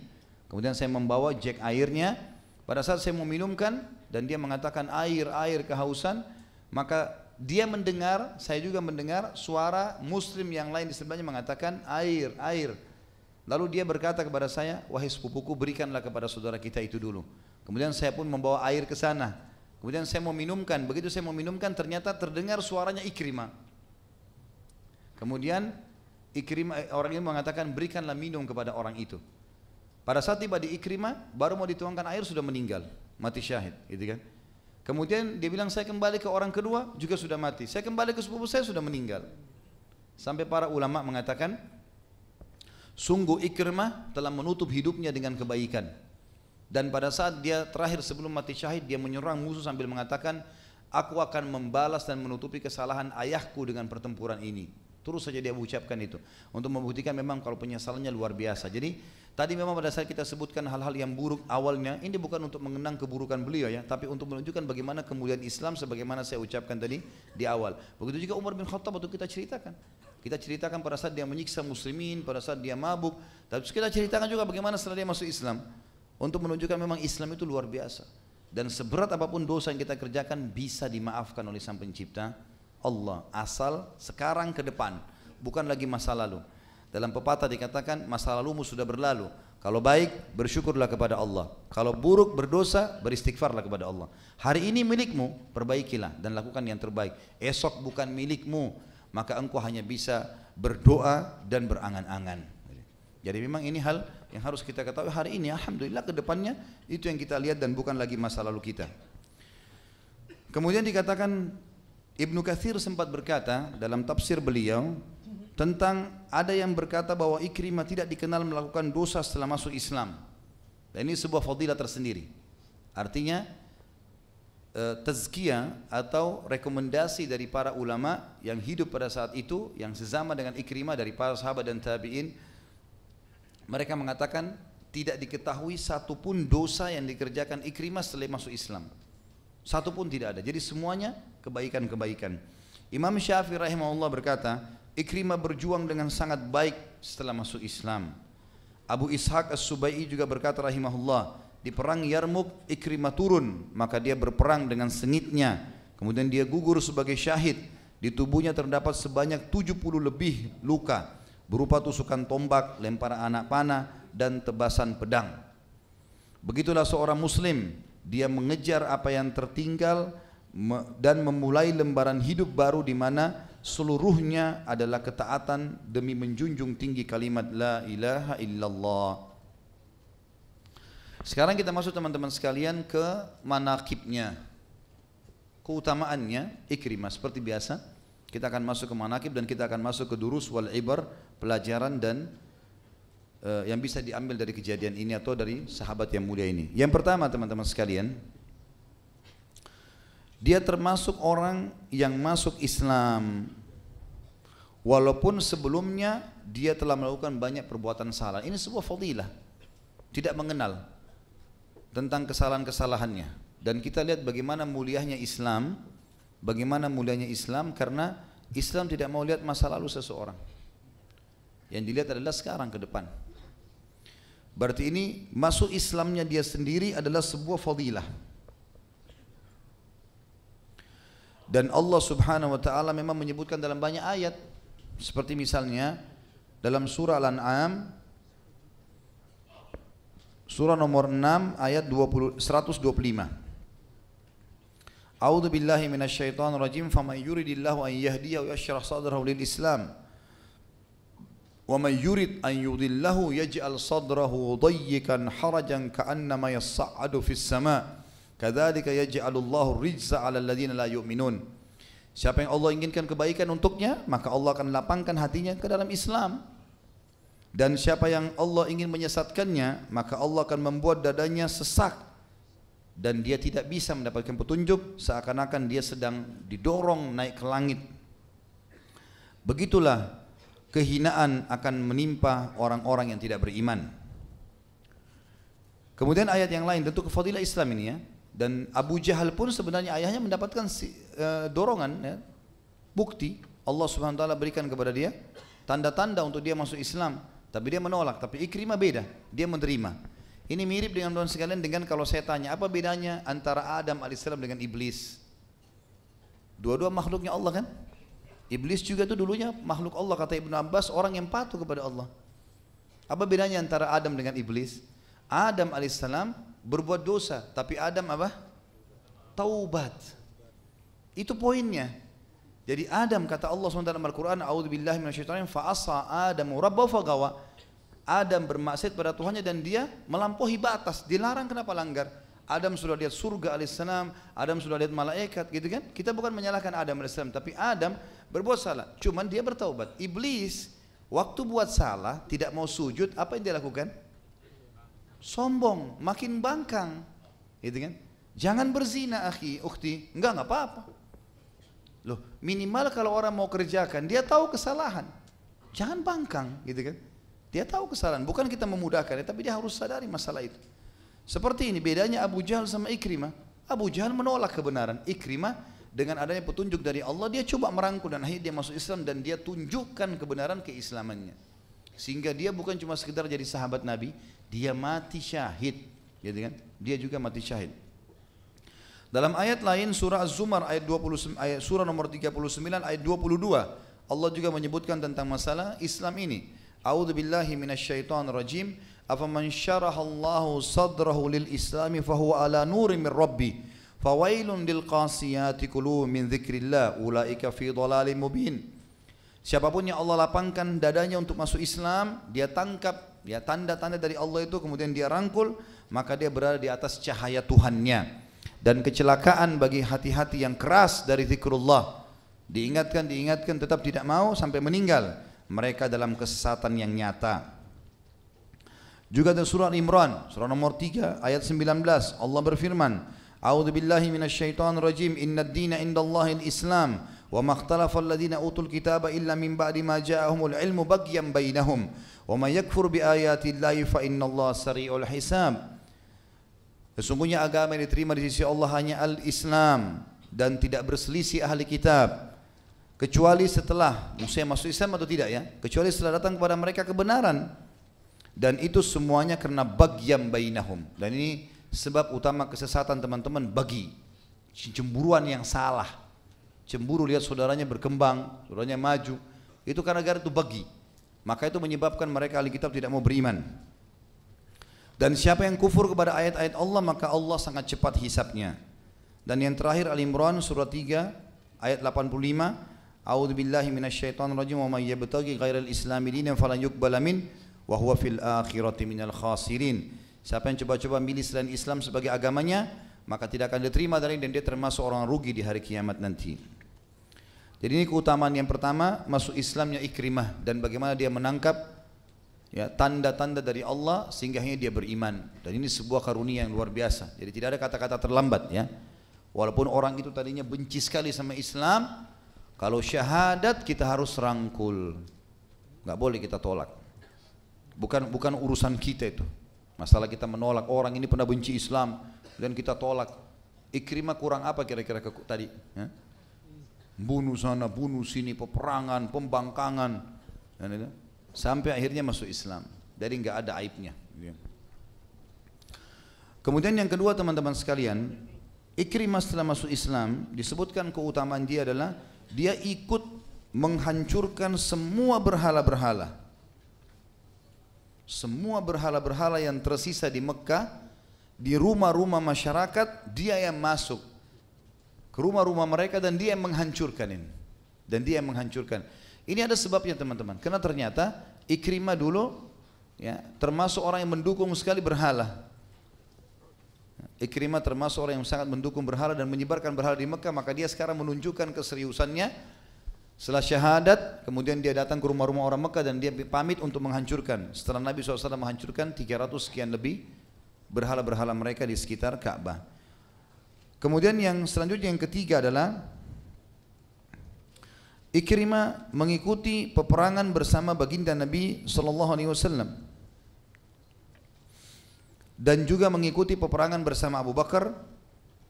kemudian saya membawa jack airnya pada saat saya mau minumkan dan dia mengatakan air air kehausan maka dia mendengar, saya juga mendengar suara muslim yang lain di sebelahnya mengatakan air, air. Lalu dia berkata kepada saya, wahai sepupuku berikanlah kepada saudara kita itu dulu. Kemudian saya pun membawa air ke sana. Kemudian saya mau minumkan, begitu saya mau minumkan ternyata terdengar suaranya Ikrimah. Kemudian Ikrimah eh, orang ini mengatakan berikanlah minum kepada orang itu. Pada saat tiba di Ikrimah baru mau dituangkan air sudah meninggal, mati syahid, gitu kan? Kemudian dia bilang saya kembali ke orang kedua juga sudah mati. Saya kembali ke sepupu saya sudah meninggal. Sampai para ulama mengatakan sungguh Ikrimah telah menutup hidupnya dengan kebaikan. Dan pada saat dia terakhir sebelum mati syahid dia menyerang musuh sambil mengatakan aku akan membalas dan menutupi kesalahan ayahku dengan pertempuran ini. Terus saja dia mengucapkan itu untuk membuktikan memang kalau penyesalannya luar biasa. Jadi tadi memang pada saat kita sebutkan hal-hal yang buruk awalnya ini bukan untuk mengenang keburukan beliau ya, tapi untuk menunjukkan bagaimana kemuliaan Islam sebagaimana saya ucapkan tadi di awal. Begitu juga Umar bin Khattab waktu kita ceritakan. Kita ceritakan pada saat dia menyiksa muslimin, pada saat dia mabuk, tapi kita ceritakan juga bagaimana setelah dia masuk Islam untuk menunjukkan memang Islam itu luar biasa. Dan seberat apapun dosa yang kita kerjakan bisa dimaafkan oleh Sang Pencipta Allah asal sekarang ke depan bukan lagi masa lalu dalam pepatah dikatakan masa lalumu sudah berlalu kalau baik bersyukurlah kepada Allah kalau buruk berdosa beristighfarlah kepada Allah hari ini milikmu perbaikilah dan lakukan yang terbaik esok bukan milikmu maka engkau hanya bisa berdoa dan berangan-angan jadi memang ini hal yang harus kita ketahui hari ini Alhamdulillah ke depannya itu yang kita lihat dan bukan lagi masa lalu kita kemudian dikatakan Ibnu Kathir sempat berkata dalam tafsir beliau tentang ada yang berkata bahwa Ikrimah tidak dikenal melakukan dosa setelah masuk Islam. Dan ini sebuah fadilah tersendiri. Artinya eh, tazkiyah atau rekomendasi dari para ulama yang hidup pada saat itu yang sezaman dengan Ikrimah dari para sahabat dan tabi'in mereka mengatakan tidak diketahui satupun dosa yang dikerjakan Ikrimah setelah masuk Islam. Satu pun tidak ada. Jadi semuanya kebaikan-kebaikan. Imam Syafi'i rahimahullah berkata, Ikrimah berjuang dengan sangat baik setelah masuk Islam. Abu Ishaq As-Subai juga berkata rahimahullah, di perang Yarmuk Ikrimah turun, maka dia berperang dengan sengitnya. Kemudian dia gugur sebagai syahid. Di tubuhnya terdapat sebanyak 70 lebih luka berupa tusukan tombak, lemparan anak panah dan tebasan pedang. Begitulah seorang muslim dia mengejar apa yang tertinggal dan memulai lembaran hidup baru di mana seluruhnya adalah ketaatan demi menjunjung tinggi kalimat la ilaha illallah. Sekarang kita masuk teman-teman sekalian ke manakibnya. Keutamaannya ikrimah seperti biasa. Kita akan masuk ke manakib dan kita akan masuk ke durus wal ibar, pelajaran dan uh, yang bisa diambil dari kejadian ini atau dari sahabat yang mulia ini. Yang pertama teman-teman sekalian, dia termasuk orang yang masuk Islam walaupun sebelumnya dia telah melakukan banyak perbuatan salah. Ini sebuah fadilah. Tidak mengenal tentang kesalahan-kesalahannya. Dan kita lihat bagaimana mulianya Islam, bagaimana mulianya Islam karena Islam tidak mau lihat masa lalu seseorang. Yang dilihat adalah sekarang ke depan. Berarti ini masuk Islamnya dia sendiri adalah sebuah fadilah. Dan Allah Subhanahu wa taala memang menyebutkan dalam banyak ayat seperti misalnya dalam surah Al-An'am surah nomor 6 ayat 20 125. A'udzu billahi minasyaitonir rajim faman yuridillahu an yahdiyahu yashrah sadrahu lil Islam وَمَنْ يُرِدْ أَنْ يُضِلَّهُ يَجْعَلْ صَدْرَهُ ضَيِّكًا حَرَجًا كَأَنَّمَا يَصَّعَّدُ فِي السَّمَاءِ كَذَلِكَ يَجْعَلُ اللَّهُ الرِّجْزَ عَلَى الَّذِينَ لَا يُؤْمِنُونَ Siapa yang Allah inginkan kebaikan untuknya, maka Allah akan lapangkan hatinya ke dalam Islam. Dan siapa yang Allah ingin menyesatkannya, maka Allah akan membuat dadanya sesak dan dia tidak bisa mendapatkan petunjuk seakan-akan dia sedang didorong naik ke langit. Begitulah kehinaan akan menimpa orang-orang yang tidak beriman. Kemudian ayat yang lain tentu kefadilah Islam ini ya. Dan Abu Jahal pun sebenarnya ayahnya mendapatkan si, uh, dorongan ya. bukti Allah Subhanahu wa taala berikan kepada dia tanda-tanda untuk dia masuk Islam, tapi dia menolak. Tapi Ikrimah beda, dia menerima. Ini mirip dengan don sekalian dengan kalau saya tanya apa bedanya antara Adam alaihissalam dengan iblis? Dua-dua makhluknya Allah kan? Iblis juga tuh dulunya makhluk Allah kata Ibnu Abbas orang yang patuh kepada Allah. Apa bedanya antara Adam dengan iblis? Adam alaihissalam berbuat dosa, tapi Adam apa? Taubat. Itu poinnya. Jadi Adam kata Allah SWT dalam Al-Quran, A'udzubillahi minasyaitonir fa'asa Adam rabbahu fagawa. Adam bermaksud pada Tuhannya dan dia melampaui batas, dilarang kenapa langgar? Adam sudah lihat surga alaihissalam, Adam sudah lihat malaikat gitu kan. Kita bukan menyalahkan Adam alaihissalam, tapi Adam berbuat salah. Cuman dia bertaubat. Iblis waktu buat salah, tidak mau sujud, apa yang dia lakukan? Sombong, makin bangkang. Gitu kan? Jangan berzina, akhi, ukti. Enggak, enggak apa-apa. Loh, minimal kalau orang mau kerjakan, dia tahu kesalahan. Jangan bangkang, gitu kan? Dia tahu kesalahan, bukan kita memudahkan, tapi dia harus sadari masalah itu. Seperti ini bedanya Abu Jahal sama Ikrimah. Abu Jahal menolak kebenaran. Ikrimah dengan adanya petunjuk dari Allah dia coba merangkul dan akhirnya dia masuk Islam dan dia tunjukkan kebenaran keislamannya. Sehingga dia bukan cuma sekedar jadi sahabat Nabi, dia mati syahid. Gitu kan? Dia juga mati syahid. Dalam ayat lain surah Az-Zumar ayat 20 ayat surah nomor 39 ayat 22 Allah juga menyebutkan tentang masalah Islam ini. A'udzu billahi rajim afaman syarahallahu sadrahu lil islami fahuwa ala nurin min rabbi fawailun lil qasiyati qulubum min dzikrillah ulaika fi dhalalin mubin siapapun yang Allah lapangkan dadanya untuk masuk Islam dia tangkap dia tanda-tanda dari Allah itu kemudian dia rangkul maka dia berada di atas cahaya Tuhannya dan kecelakaan bagi hati-hati yang keras dari zikrullah diingatkan diingatkan tetap tidak mau sampai meninggal mereka dalam kesesatan yang nyata juga dalam surah Imran, surah nomor 3 ayat 19 Allah berfirman, "A'udzu billahi minasyaitonir rajim. Innad dina indallahi al-Islam wa ma ikhtalafa utul kitaba illa min ba'di ma ja'ahumul ilmu baghyan bainahum wa may yakfur bi ayati fa innallaha sari'ul hisab." Sesungguhnya agama yang diterima di sisi Allah hanya al-Islam dan tidak berselisih ahli kitab kecuali setelah Musa masuk Islam atau tidak ya kecuali setelah datang kepada mereka kebenaran dan itu semuanya karena bagyam bainahum. Dan ini sebab utama kesesatan teman-teman bagi cemburuan yang salah. Cemburu lihat saudaranya berkembang, saudaranya maju. Itu karena gara itu bagi. Maka itu menyebabkan mereka ahli kitab tidak mau beriman. Dan siapa yang kufur kepada ayat-ayat Allah maka Allah sangat cepat hisapnya. Dan yang terakhir Al-Imran surah 3 ayat 85 A'udzu billahi minasyaitonir rajim wa may yabtaghi ghairal islami dinan falan yuqbala min wa huwa fil akhirati minal khasirin. Siapa yang coba-coba milih selain Islam sebagai agamanya, maka tidak akan diterima dari dan dia termasuk orang rugi di hari kiamat nanti. Jadi ini keutamaan yang pertama masuk Islamnya Ikrimah dan bagaimana dia menangkap ya tanda-tanda dari Allah sehingga akhirnya dia beriman. Dan ini sebuah karunia yang luar biasa. Jadi tidak ada kata-kata terlambat ya. Walaupun orang itu tadinya benci sekali sama Islam, kalau syahadat kita harus rangkul. nggak boleh kita tolak. Bukan bukan urusan kita itu. Masalah kita menolak orang ini pernah benci Islam dan kita tolak. Ikrimah kurang apa kira-kira tadi? Ya? Bunuh sana, bunuh sini, peperangan, pembangkangan. Ya, ya. Sampai akhirnya masuk Islam. Jadi nggak ada aibnya. Ya. Kemudian yang kedua teman-teman sekalian, Ikrimah setelah masuk Islam disebutkan keutamaan dia adalah dia ikut menghancurkan semua berhala-berhala. Semua berhala-berhala yang tersisa di Mekah, di rumah-rumah masyarakat, dia yang masuk ke rumah-rumah mereka dan dia yang menghancurkan ini. Dan dia yang menghancurkan. Ini ada sebabnya teman-teman. Karena ternyata Ikrimah dulu ya, termasuk orang yang mendukung sekali berhala. Ikrimah termasuk orang yang sangat mendukung berhala dan menyebarkan berhala di Mekah, maka dia sekarang menunjukkan keseriusannya setelah syahadat, kemudian dia datang ke rumah-rumah orang Mekah dan dia pamit untuk menghancurkan. Setelah Nabi SAW menghancurkan 300 sekian lebih berhala-berhala mereka di sekitar Ka'bah. Kemudian yang selanjutnya yang ketiga adalah Ikrimah mengikuti peperangan bersama baginda Nabi SAW dan juga mengikuti peperangan bersama Abu Bakar,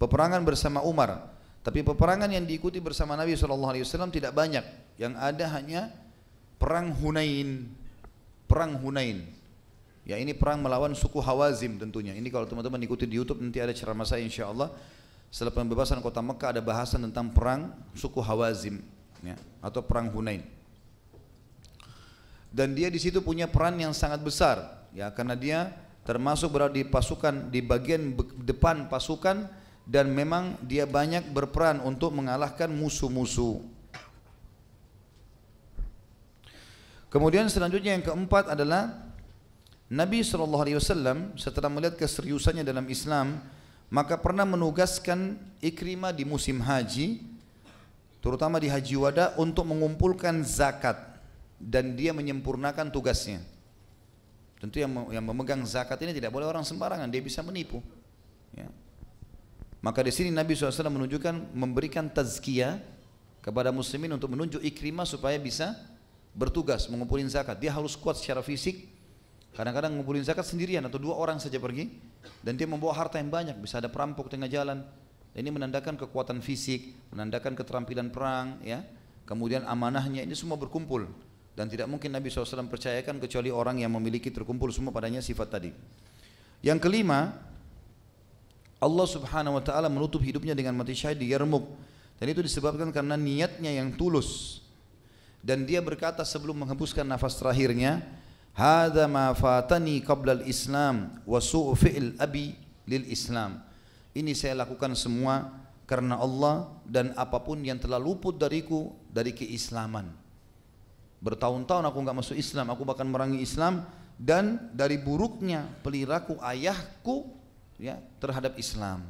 peperangan bersama Umar. Tapi peperangan yang diikuti bersama Nabi SAW tidak banyak. Yang ada hanya perang Hunain. Perang Hunain. Ya ini perang melawan suku Hawazim tentunya. Ini kalau teman-teman ikuti di Youtube nanti ada ceramah saya insya Allah. Setelah pembebasan kota Mekah ada bahasan tentang perang suku Hawazim. Ya, atau perang Hunain. Dan dia di situ punya peran yang sangat besar. Ya karena dia termasuk berada di pasukan di bagian depan pasukan dan memang dia banyak berperan untuk mengalahkan musuh-musuh. Kemudian selanjutnya yang keempat adalah Nabi SAW setelah melihat keseriusannya dalam Islam maka pernah menugaskan Ikrimah di musim haji terutama di haji wada untuk mengumpulkan zakat dan dia menyempurnakan tugasnya tentu yang yang memegang zakat ini tidak boleh orang sembarangan dia bisa menipu ya. Maka di sini Nabi SAW menunjukkan memberikan tazkiyah kepada muslimin untuk menunjuk ikrimah supaya bisa bertugas mengumpulin zakat. Dia harus kuat secara fisik. Kadang-kadang ngumpulin zakat sendirian atau dua orang saja pergi dan dia membawa harta yang banyak. Bisa ada perampok tengah jalan. Ini menandakan kekuatan fisik, menandakan keterampilan perang, ya. Kemudian amanahnya ini semua berkumpul dan tidak mungkin Nabi SAW percayakan kecuali orang yang memiliki terkumpul semua padanya sifat tadi. Yang kelima, Allah Subhanahu wa taala menutup hidupnya dengan mati syahid di Yarmuk. Dan itu disebabkan karena niatnya yang tulus. Dan dia berkata sebelum menghembuskan nafas terakhirnya, "Hadza ma fatani qabla al-Islam wa su'u fi'l abi lil Islam." Ini saya lakukan semua karena Allah dan apapun yang telah luput dariku dari keislaman. Bertahun-tahun aku enggak masuk Islam, aku bahkan merangi Islam dan dari buruknya peliraku ayahku ya terhadap Islam.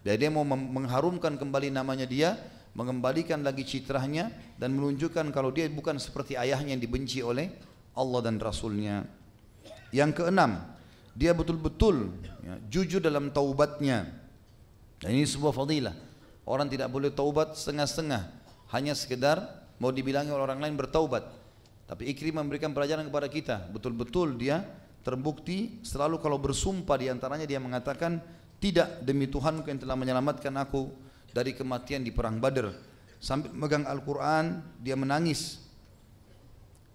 Jadi dia mau mengharumkan kembali namanya dia, mengembalikan lagi citranya dan menunjukkan kalau dia bukan seperti ayahnya yang dibenci oleh Allah dan Rasulnya. Yang keenam, dia betul-betul ya, jujur dalam taubatnya. Dan ini sebuah fadilah. Orang tidak boleh taubat setengah-setengah, hanya sekedar mau dibilangi orang lain bertaubat. Tapi Ikrim memberikan pelajaran kepada kita, betul-betul dia terbukti selalu kalau bersumpah diantaranya dia mengatakan tidak demi Tuhan yang telah menyelamatkan aku dari kematian di perang Badar sambil megang Al-Quran dia menangis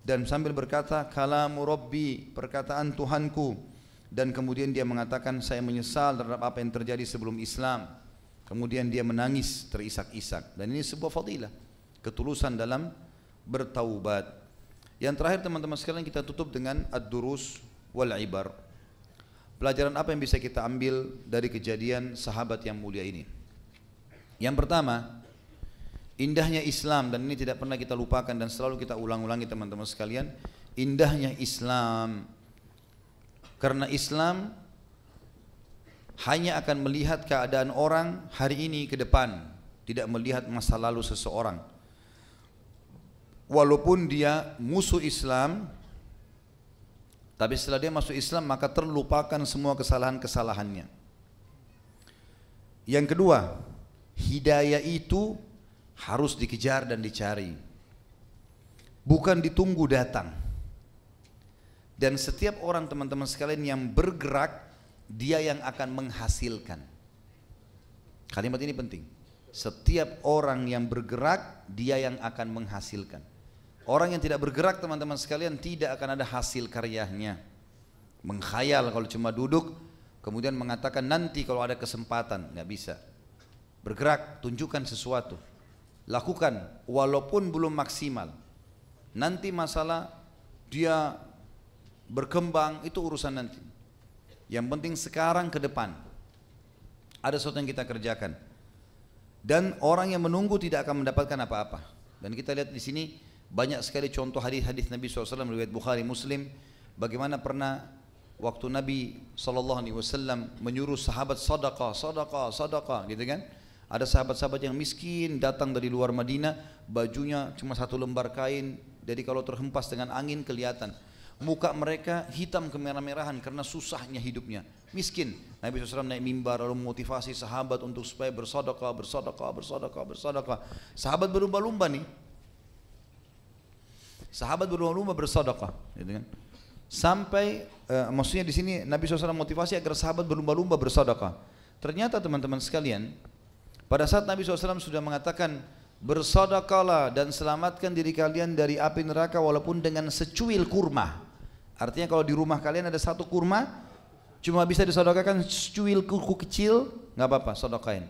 dan sambil berkata kalamu Rabbi perkataan Tuhanku dan kemudian dia mengatakan saya menyesal terhadap apa yang terjadi sebelum Islam kemudian dia menangis terisak-isak dan ini sebuah fadilah ketulusan dalam bertaubat yang terakhir teman-teman sekalian kita tutup dengan ad-durus wal ibar. Pelajaran apa yang bisa kita ambil dari kejadian sahabat yang mulia ini? Yang pertama, indahnya Islam dan ini tidak pernah kita lupakan dan selalu kita ulang-ulangi teman-teman sekalian, indahnya Islam. Karena Islam hanya akan melihat keadaan orang hari ini ke depan, tidak melihat masa lalu seseorang. Walaupun dia musuh Islam, tapi setelah dia masuk Islam maka terlupakan semua kesalahan-kesalahannya. Yang kedua, hidayah itu harus dikejar dan dicari. Bukan ditunggu datang. Dan setiap orang teman-teman sekalian yang bergerak, dia yang akan menghasilkan. Kalimat ini penting. Setiap orang yang bergerak, dia yang akan menghasilkan. Orang yang tidak bergerak teman-teman sekalian tidak akan ada hasil karyanya. Mengkhayal kalau cuma duduk kemudian mengatakan nanti kalau ada kesempatan nggak bisa. Bergerak, tunjukkan sesuatu. Lakukan walaupun belum maksimal. Nanti masalah dia berkembang itu urusan nanti. Yang penting sekarang ke depan. Ada sesuatu yang kita kerjakan. Dan orang yang menunggu tidak akan mendapatkan apa-apa. Dan kita lihat di sini banyak sekali contoh hadis-hadis Nabi SAW riwayat Bukhari Muslim bagaimana pernah waktu Nabi SAW menyuruh sahabat sadaqah, sadaqah, sadaqah gitu kan. Ada sahabat-sahabat yang miskin datang dari luar Madinah, bajunya cuma satu lembar kain, jadi kalau terhempas dengan angin kelihatan. Muka mereka hitam kemerah-merahan karena susahnya hidupnya. Miskin. Nabi SAW naik mimbar lalu memotivasi sahabat untuk supaya bersadaqah, bersadaqah, bersadaqah, bersadaqah. Sahabat berlumba-lumba nih, Sahabat berlomba-lomba bersodokah, gitu kan? Sampai uh, maksudnya di sini Nabi SAW motivasi agar sahabat berlomba-lomba bersodokah. Ternyata teman-teman sekalian, pada saat Nabi SAW sudah mengatakan bersodokalah dan selamatkan diri kalian dari api neraka walaupun dengan secuil kurma. Artinya kalau di rumah kalian ada satu kurma, cuma bisa disodokakan secuil kuku kecil, nggak apa-apa, sodokain.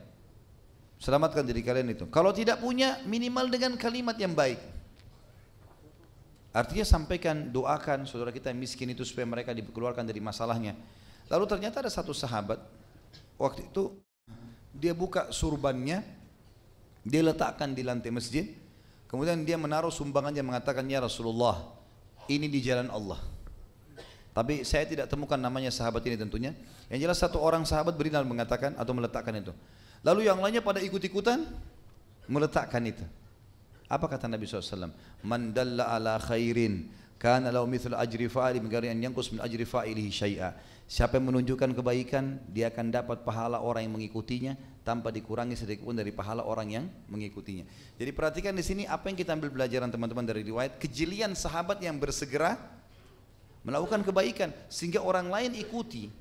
Selamatkan diri kalian itu. Kalau tidak punya, minimal dengan kalimat yang baik. Artinya sampaikan, doakan saudara kita yang miskin itu supaya mereka dikeluarkan dari masalahnya. Lalu ternyata ada satu sahabat, waktu itu dia buka surbannya, dia letakkan di lantai masjid, kemudian dia menaruh sumbangannya mengatakan, Ya Rasulullah, ini di jalan Allah. Tapi saya tidak temukan namanya sahabat ini tentunya. Yang jelas satu orang sahabat berinal mengatakan atau meletakkan itu. Lalu yang lainnya pada ikut-ikutan meletakkan itu. Apa kata Nabi SAW? Man dalla ala khairin kana lahu mithlu ajri fa'ili min ghairi an min ajri fa'ilihi syai'a. Siapa yang menunjukkan kebaikan, dia akan dapat pahala orang yang mengikutinya tanpa dikurangi sedikit pun dari pahala orang yang mengikutinya. Jadi perhatikan di sini apa yang kita ambil pelajaran teman-teman dari riwayat kejelian sahabat yang bersegera melakukan kebaikan sehingga orang lain ikuti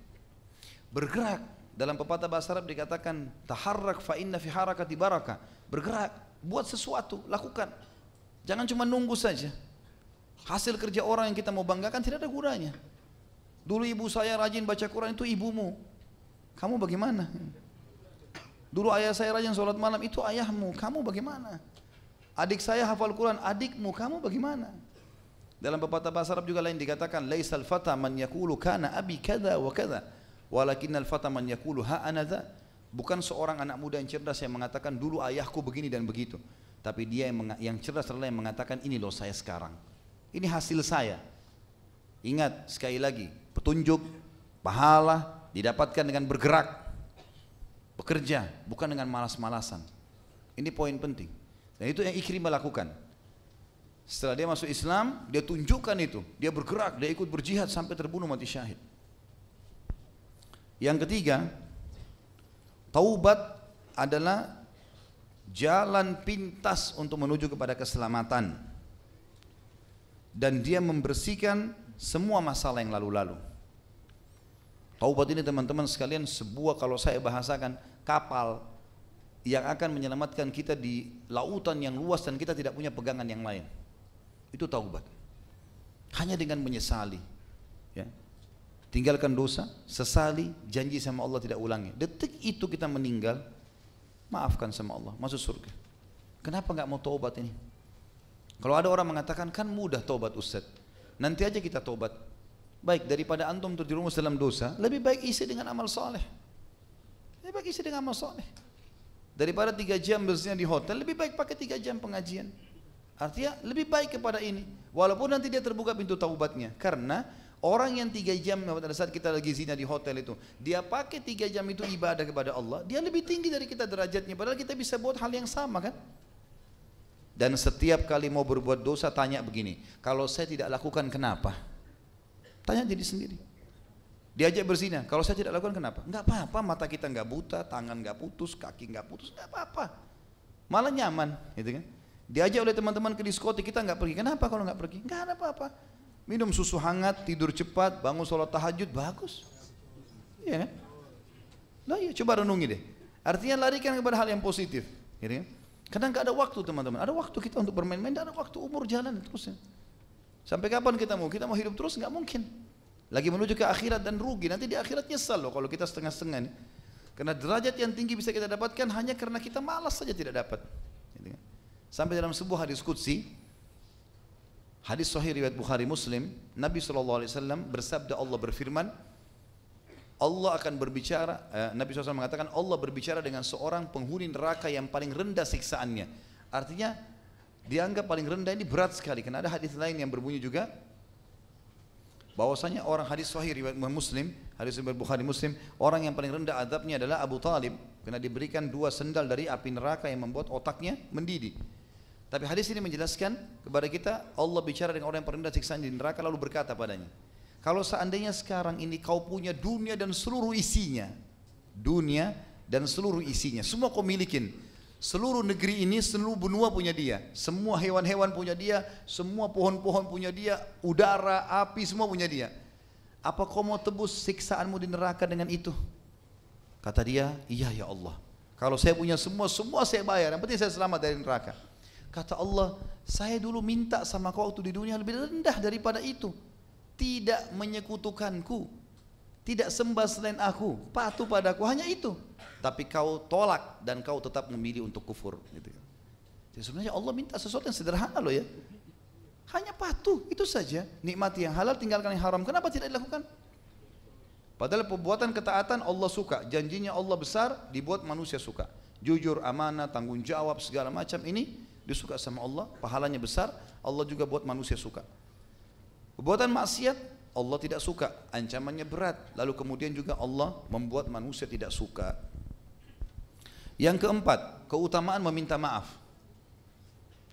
bergerak dalam pepatah bahasa Arab dikatakan taharrak fa inna fi harakati baraka bergerak buat sesuatu, lakukan. Jangan cuma nunggu saja. Hasil kerja orang yang kita mau banggakan tidak ada gunanya. Dulu ibu saya rajin baca Quran itu ibumu. Kamu bagaimana? Dulu ayah saya rajin sholat malam itu ayahmu. Kamu bagaimana? Adik saya hafal Quran, adikmu. Kamu bagaimana? Dalam pepatah bahasa Arab juga lain dikatakan laisal fata man yakulu kana abi kada wa kada al fata man yakulu ha anadha. Bukan seorang anak muda yang cerdas yang mengatakan dulu ayahku begini dan begitu. Tapi dia yang, yang cerdas adalah yang mengatakan ini loh saya sekarang. Ini hasil saya. Ingat sekali lagi, petunjuk, pahala didapatkan dengan bergerak, bekerja, bukan dengan malas-malasan. Ini poin penting. Dan itu yang Ikrimah lakukan. Setelah dia masuk Islam, dia tunjukkan itu. Dia bergerak, dia ikut berjihad sampai terbunuh mati syahid. Yang ketiga, Taubat adalah jalan pintas untuk menuju kepada keselamatan. Dan dia membersihkan semua masalah yang lalu-lalu. Taubat ini teman-teman sekalian sebuah kalau saya bahasakan kapal yang akan menyelamatkan kita di lautan yang luas dan kita tidak punya pegangan yang lain. Itu taubat. Hanya dengan menyesali. Ya tinggalkan dosa, sesali, janji sama Allah tidak ulangi. Detik itu kita meninggal, maafkan sama Allah, masuk surga. Kenapa nggak mau taubat ini? Kalau ada orang mengatakan kan mudah taubat Ustaz. Nanti aja kita taubat. Baik daripada antum terjerumus dalam dosa, lebih baik isi dengan amal soleh. Lebih baik isi dengan amal soleh. Daripada tiga jam bersihnya di hotel, lebih baik pakai tiga jam pengajian. Artinya lebih baik kepada ini. Walaupun nanti dia terbuka pintu taubatnya. Karena Orang yang tiga jam pada saat kita lagi zina di hotel itu, dia pakai tiga jam itu ibadah kepada Allah, dia lebih tinggi dari kita derajatnya. Padahal kita bisa buat hal yang sama kan? Dan setiap kali mau berbuat dosa tanya begini, kalau saya tidak lakukan kenapa? Tanya jadi sendiri. Diajak berzina, kalau saya tidak lakukan kenapa? Enggak apa-apa, mata kita enggak buta, tangan enggak putus, kaki enggak putus, enggak apa-apa. Malah nyaman, gitu kan? Diajak oleh teman-teman ke diskotik, kita enggak pergi. Kenapa kalau enggak pergi? Enggak ada apa-apa. Minum susu hangat, tidur cepat, bangun sholat tahajud, bagus. Iya kan? Nah, ya, coba renungi deh. Artinya larikan kepada hal yang positif. Gitu kan? Kadang gak ada waktu teman-teman. Ada waktu kita untuk bermain-main, ada waktu umur jalan terus. Sampai kapan kita mau? Kita mau hidup terus? Nggak mungkin. Lagi menuju ke akhirat dan rugi. Nanti di akhirat nyesal loh kalau kita setengah-setengah nih. Karena derajat yang tinggi bisa kita dapatkan hanya karena kita malas saja tidak dapat. Gitu kan? Sampai dalam sebuah hadis kudsi, Hadis sahih riwayat Bukhari Muslim, Nabi SAW bersabda Allah berfirman, Allah akan berbicara, eh, Nabi SAW mengatakan Allah berbicara dengan seorang penghuni neraka yang paling rendah siksaannya. Artinya dianggap paling rendah ini berat sekali. Karena ada hadis lain yang berbunyi juga, bahwasanya orang hadis sahih riwayat Muslim, hadis riwayat Bukhari Muslim, orang yang paling rendah adabnya adalah Abu Talib karena diberikan dua sendal dari api neraka yang membuat otaknya mendidih. Tapi hadis ini menjelaskan kepada kita Allah bicara dengan orang yang pernah siksaan di neraka lalu berkata padanya, "Kalau seandainya sekarang ini kau punya dunia dan seluruh isinya, dunia dan seluruh isinya, semua kau milikin, seluruh negeri ini, seluruh benua punya dia, semua hewan-hewan punya dia, semua pohon-pohon punya dia, udara, api semua punya dia. Apa kau mau tebus siksaanmu di neraka dengan itu?" Kata dia, "Iya ya Allah. Kalau saya punya semua, semua saya bayar. Yang penting saya selamat dari neraka." Kata Allah, saya dulu minta sama kau waktu di dunia lebih rendah daripada itu. Tidak menyekutukanku. Tidak sembah selain aku. Patuh padaku. Hanya itu. Tapi kau tolak dan kau tetap memilih untuk kufur. Gitu. Jadi kan. ya, sebenarnya Allah minta sesuatu yang sederhana loh ya. Hanya patuh, itu saja. Nikmati yang halal, tinggalkan yang haram. Kenapa tidak dilakukan? Padahal perbuatan ketaatan Allah suka. Janjinya Allah besar, dibuat manusia suka. Jujur, amanah, tanggung jawab, segala macam ini dia suka sama Allah, pahalanya besar, Allah juga buat manusia suka. Perbuatan maksiat, Allah tidak suka, ancamannya berat. Lalu kemudian juga Allah membuat manusia tidak suka. Yang keempat, keutamaan meminta maaf.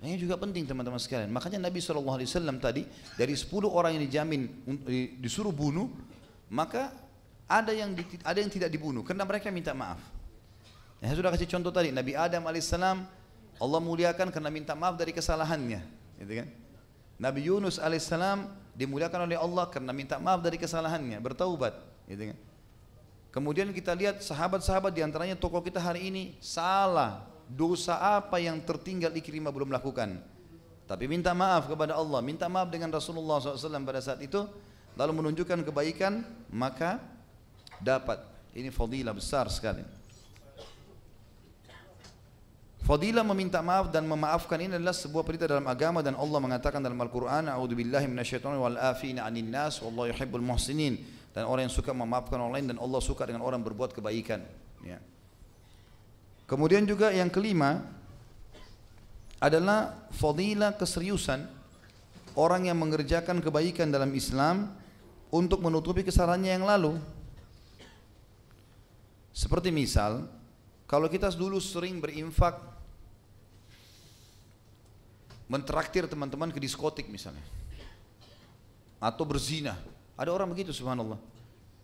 Nah, ini juga penting teman-teman sekalian. Makanya Nabi SAW tadi dari 10 orang yang dijamin disuruh bunuh, maka ada yang ada yang tidak dibunuh karena mereka minta maaf. Yang saya sudah kasih contoh tadi Nabi Adam alaihissalam Allah muliakan karena minta maaf dari kesalahannya, gitu kan? Nabi Yunus alaihissalam dimuliakan oleh Allah karena minta maaf dari kesalahannya, bertaubat, gitu kan? Kemudian kita lihat sahabat-sahabat diantaranya tokoh kita hari ini salah dosa apa yang tertinggal Ikrimah belum lakukan. Tapi minta maaf kepada Allah, minta maaf dengan Rasulullah SAW pada saat itu, lalu menunjukkan kebaikan, maka dapat. Ini fadilah besar sekali. Fadilah meminta maaf dan memaafkan ini adalah sebuah perintah dalam agama dan Allah mengatakan dalam Al-Quran A'udhu billahi minasyaitan wal afina anin nas Wallahu yuhibbul muhsinin Dan orang yang suka memaafkan orang lain dan Allah suka dengan orang berbuat kebaikan ya. Kemudian juga yang kelima adalah fadilah keseriusan orang yang mengerjakan kebaikan dalam Islam untuk menutupi kesalahannya yang lalu. Seperti misal, kalau kita dulu sering berinfak, mentraktir teman-teman ke diskotik misalnya, atau berzina, ada orang begitu subhanallah.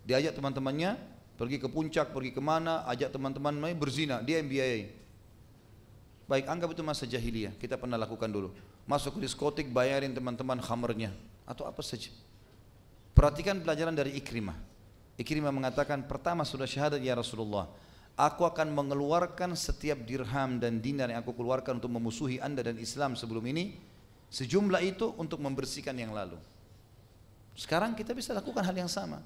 Diajak teman-temannya pergi ke puncak, pergi kemana, ajak teman-teman berzina, dia yang Baik, anggap itu masa jahiliyah, kita pernah lakukan dulu. Masuk ke diskotik, bayarin teman-teman khamernya, atau apa saja. Perhatikan pelajaran dari Ikrimah. Ikrimah mengatakan pertama sudah syahadat ya Rasulullah aku akan mengeluarkan setiap dirham dan dinar yang aku keluarkan untuk memusuhi anda dan Islam sebelum ini sejumlah itu untuk membersihkan yang lalu sekarang kita bisa lakukan hal yang sama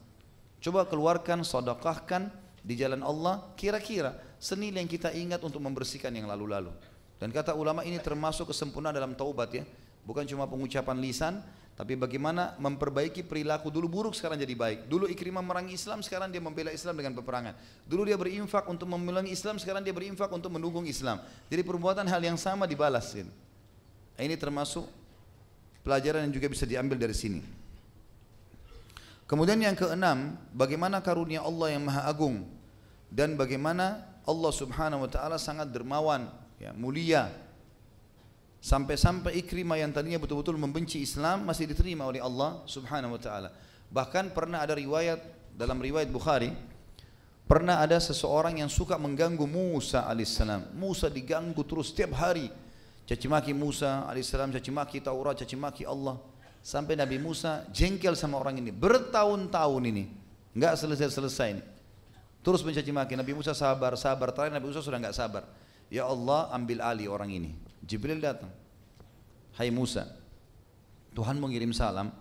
coba keluarkan sodakahkan di jalan Allah kira-kira senilai yang kita ingat untuk membersihkan yang lalu-lalu dan kata ulama ini termasuk kesempurnaan dalam taubat ya bukan cuma pengucapan lisan tapi bagaimana memperbaiki perilaku dulu buruk sekarang jadi baik. Dulu Ikrimah merangi Islam sekarang dia membela Islam dengan peperangan. Dulu dia berinfak untuk memelangi Islam sekarang dia berinfak untuk mendukung Islam. Jadi perbuatan hal yang sama dibalas. Nah, ini termasuk pelajaran yang juga bisa diambil dari sini. Kemudian yang keenam, bagaimana karunia Allah yang maha agung dan bagaimana Allah subhanahu wa ta'ala sangat dermawan, ya, mulia, Sampai-sampai Ikrimah yang tadinya betul-betul membenci Islam masih diterima oleh Allah Subhanahu wa taala. Bahkan pernah ada riwayat dalam riwayat Bukhari pernah ada seseorang yang suka mengganggu Musa alaihissalam. Musa diganggu terus setiap hari. Caci maki Musa alaihissalam, caci maki Taurat, caci maki Allah. Sampai Nabi Musa jengkel sama orang ini bertahun-tahun ini. Enggak selesai-selesai ini. Terus mencaci maki Nabi Musa sabar, sabar. Terakhir Nabi Musa sudah enggak sabar. Ya Allah, ambil alih orang ini. Jibril datang. Hai Musa, Tuhan mengirim salam.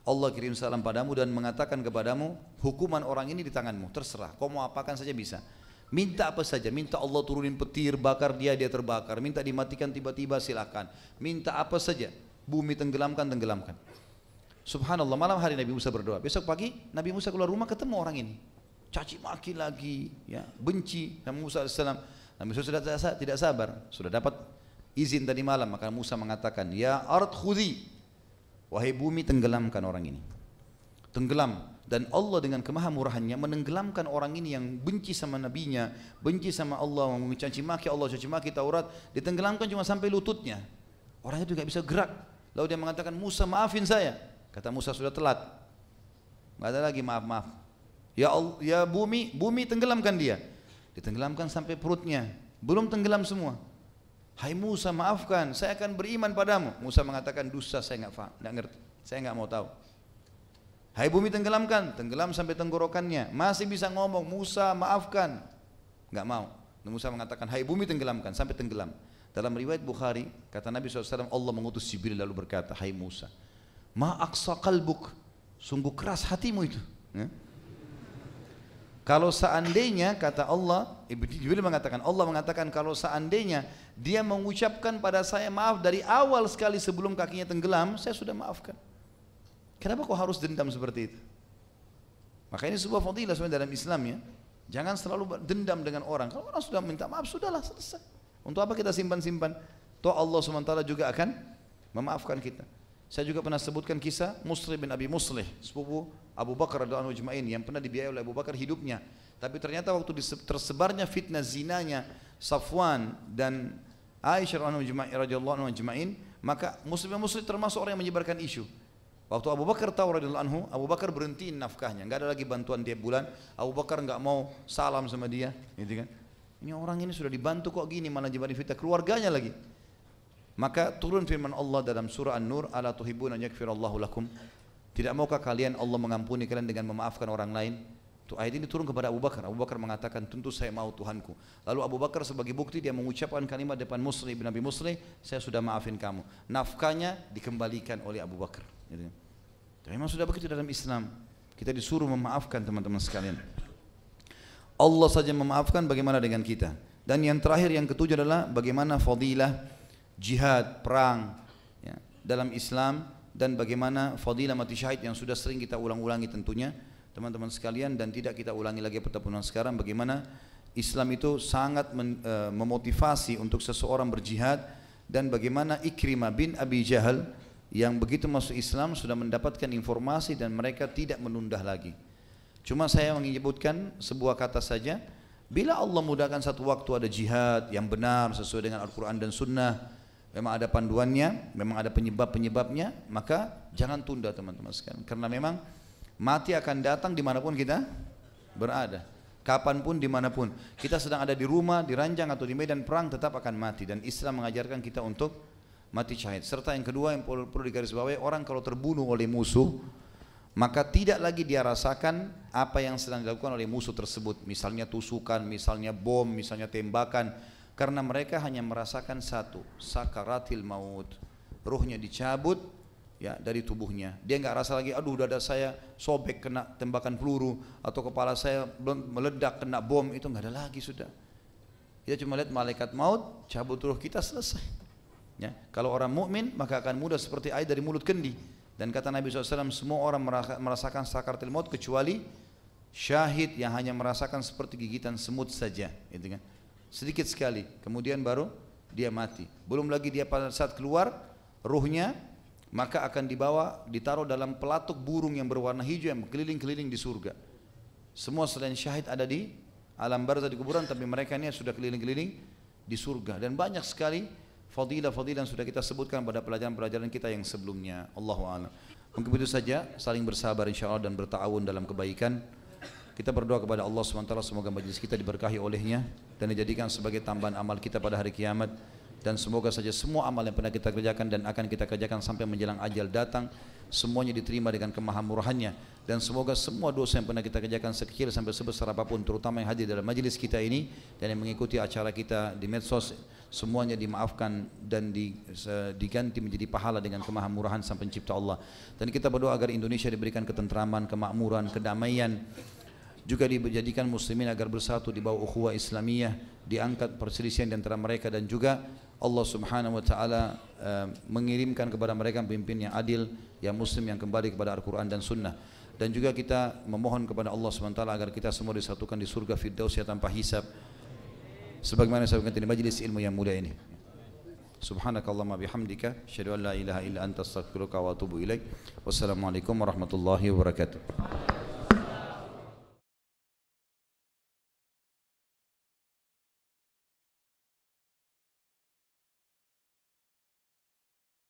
Allah kirim salam padamu dan mengatakan kepadamu, hukuman orang ini di tanganmu, terserah. Kau mau apakan saja bisa. Minta apa saja, minta Allah turunin petir, bakar dia, dia terbakar. Minta dimatikan tiba-tiba silakan, Minta apa saja, bumi tenggelamkan, tenggelamkan. Subhanallah, malam hari Nabi Musa berdoa. Besok pagi Nabi Musa keluar rumah ketemu orang ini. Caci maki lagi, ya benci sama Musa AS. Nabi Musa sudah tidak sabar, sudah dapat izin tadi malam maka Musa mengatakan ya ard khudi wahai bumi tenggelamkan orang ini tenggelam dan Allah dengan kemahamurahannya menenggelamkan orang ini yang benci sama nabinya, benci sama Allah, mencaci maki Allah, cuci maki Taurat, ditenggelamkan cuma sampai lututnya. Orang itu nggak bisa gerak. Lalu dia mengatakan, "Musa, maafin saya." Kata Musa sudah telat. nggak ada lagi maaf-maaf. Ya Allah, ya bumi, bumi tenggelamkan dia. Ditenggelamkan sampai perutnya. Belum tenggelam semua. Hai Musa maafkan, saya akan beriman padamu. Musa mengatakan dusta saya nggak faham, nggak ngerti, saya nggak mau tahu. Hai bumi tenggelamkan, tenggelam sampai tenggorokannya, masih bisa ngomong Musa maafkan, nggak mau. Musa mengatakan Hai bumi tenggelamkan sampai tenggelam. Dalam riwayat Bukhari kata Nabi SAW Allah mengutus Jibril lalu berkata Hai Musa, ma'aksa kalbuk, sungguh keras hatimu itu. Ya? Kalau seandainya kata Allah, Jibril mengatakan, Allah mengatakan kalau seandainya dia mengucapkan pada saya maaf dari awal sekali sebelum kakinya tenggelam, saya sudah maafkan. Kenapa kau harus dendam seperti itu? Maka ini sebuah fadilah sebenarnya dalam Islam ya. Jangan selalu dendam dengan orang. Kalau orang sudah minta maaf, sudahlah selesai. Untuk apa kita simpan-simpan? Toh Allah SWT juga akan memaafkan kita. Saya juga pernah sebutkan kisah Muslim bin Abi Muslih, sepupu Abu Bakar radhiyallahu anhu jema'in yang pernah dibiayai oleh Abu Bakar hidupnya. Tapi ternyata waktu tersebarnya fitnah zinanya Safwan dan Aisyah radhiyallahu anhu jema'in, maka Muslim bin Muslim termasuk orang yang menyebarkan isu. Waktu Abu Bakar tahu radhiyallahu anhu, Abu Bakar berhentiin nafkahnya, nggak ada lagi bantuan tiap bulan. Abu Bakar nggak mau salam sama dia, gitu kan? Ini orang ini sudah dibantu kok gini malah jemari fitnah keluarganya lagi. Maka turun firman Allah dalam surah An-Nur, "Ala tuhibuna yakfirallahu lakum?" Tidak maukah kalian Allah mengampuni kalian dengan memaafkan orang lain? Itu ayat ini turun kepada Abu Bakar. Abu Bakar mengatakan, "Tentu saya mau Tuhanku." Lalu Abu Bakar sebagai bukti dia mengucapkan kalimat depan Muslim bin Abi Muslim, "Saya sudah maafin kamu." Nafkahnya dikembalikan oleh Abu Bakar. Gitu. Memang sudah begitu dalam Islam. Kita disuruh memaafkan teman-teman sekalian. Allah saja memaafkan bagaimana dengan kita. Dan yang terakhir yang ketujuh adalah bagaimana fadilah jihad, perang ya, dalam Islam dan bagaimana fadilah mati syahid yang sudah sering kita ulang-ulangi tentunya teman-teman sekalian dan tidak kita ulangi lagi pertemuan sekarang bagaimana Islam itu sangat e, memotivasi untuk seseorang berjihad dan bagaimana Ikrimah bin Abi Jahal yang begitu masuk Islam sudah mendapatkan informasi dan mereka tidak menunda lagi. Cuma saya menyebutkan sebuah kata saja, bila Allah mudahkan satu waktu ada jihad yang benar sesuai dengan Al-Quran dan Sunnah, memang ada panduannya, memang ada penyebab-penyebabnya, maka jangan tunda teman-teman sekalian. Karena memang mati akan datang dimanapun kita berada. Kapanpun, dimanapun. Kita sedang ada di rumah, di ranjang atau di medan perang tetap akan mati. Dan Islam mengajarkan kita untuk mati syahid. Serta yang kedua yang perlu, perlu digarisbawahi, orang kalau terbunuh oleh musuh, maka tidak lagi dia rasakan apa yang sedang dilakukan oleh musuh tersebut. Misalnya tusukan, misalnya bom, misalnya tembakan, karena mereka hanya merasakan satu sakaratil maut ruhnya dicabut ya dari tubuhnya dia nggak rasa lagi aduh dada saya sobek kena tembakan peluru atau kepala saya meledak kena bom itu nggak ada lagi sudah kita cuma lihat malaikat maut cabut ruh kita selesai ya kalau orang mukmin maka akan mudah seperti air dari mulut kendi dan kata Nabi SAW semua orang merasakan sakaratil maut kecuali syahid yang hanya merasakan seperti gigitan semut saja gitu kan sedikit sekali kemudian baru dia mati belum lagi dia pada saat keluar ruhnya maka akan dibawa ditaruh dalam pelatuk burung yang berwarna hijau yang keliling-keliling di surga semua selain syahid ada di alam barzah di kuburan tapi mereka ini sudah keliling-keliling di surga dan banyak sekali fadilah-fadilah yang sudah kita sebutkan pada pelajaran-pelajaran kita yang sebelumnya Allahu a'lam mungkin itu saja saling bersabar insyaallah dan bertawun dalam kebaikan kita berdoa kepada Allah SWT semoga majlis kita diberkahi olehnya dan dijadikan sebagai tambahan amal kita pada hari kiamat dan semoga saja semua amal yang pernah kita kerjakan dan akan kita kerjakan sampai menjelang ajal datang semuanya diterima dengan kemahamurahannya dan semoga semua dosa yang pernah kita kerjakan sekecil sampai sebesar apapun terutama yang hadir dalam majlis kita ini dan yang mengikuti acara kita di medsos semuanya dimaafkan dan di, diganti menjadi pahala dengan kemahamurahan sang pencipta Allah dan kita berdoa agar Indonesia diberikan ketentraman, kemakmuran, kedamaian juga dijadikan muslimin agar bersatu di bawah ukhuwah Islamiyah, diangkat perselisihan di antara mereka dan juga Allah Subhanahu wa taala uh, mengirimkan kepada mereka pemimpin yang adil, yang muslim yang kembali kepada Al-Qur'an dan sunnah. Dan juga kita memohon kepada Allah Subhanahu wa taala agar kita semua disatukan di surga Firdaus ya tanpa hisab. Sebagaimana saya katakan di majlis ilmu yang mulia ini. Subhanakallahumma bihamdika asyhadu an la ilaha illa anta astaghfiruka wa atubu ilaik. Wassalamualaikum warahmatullahi wabarakatuh.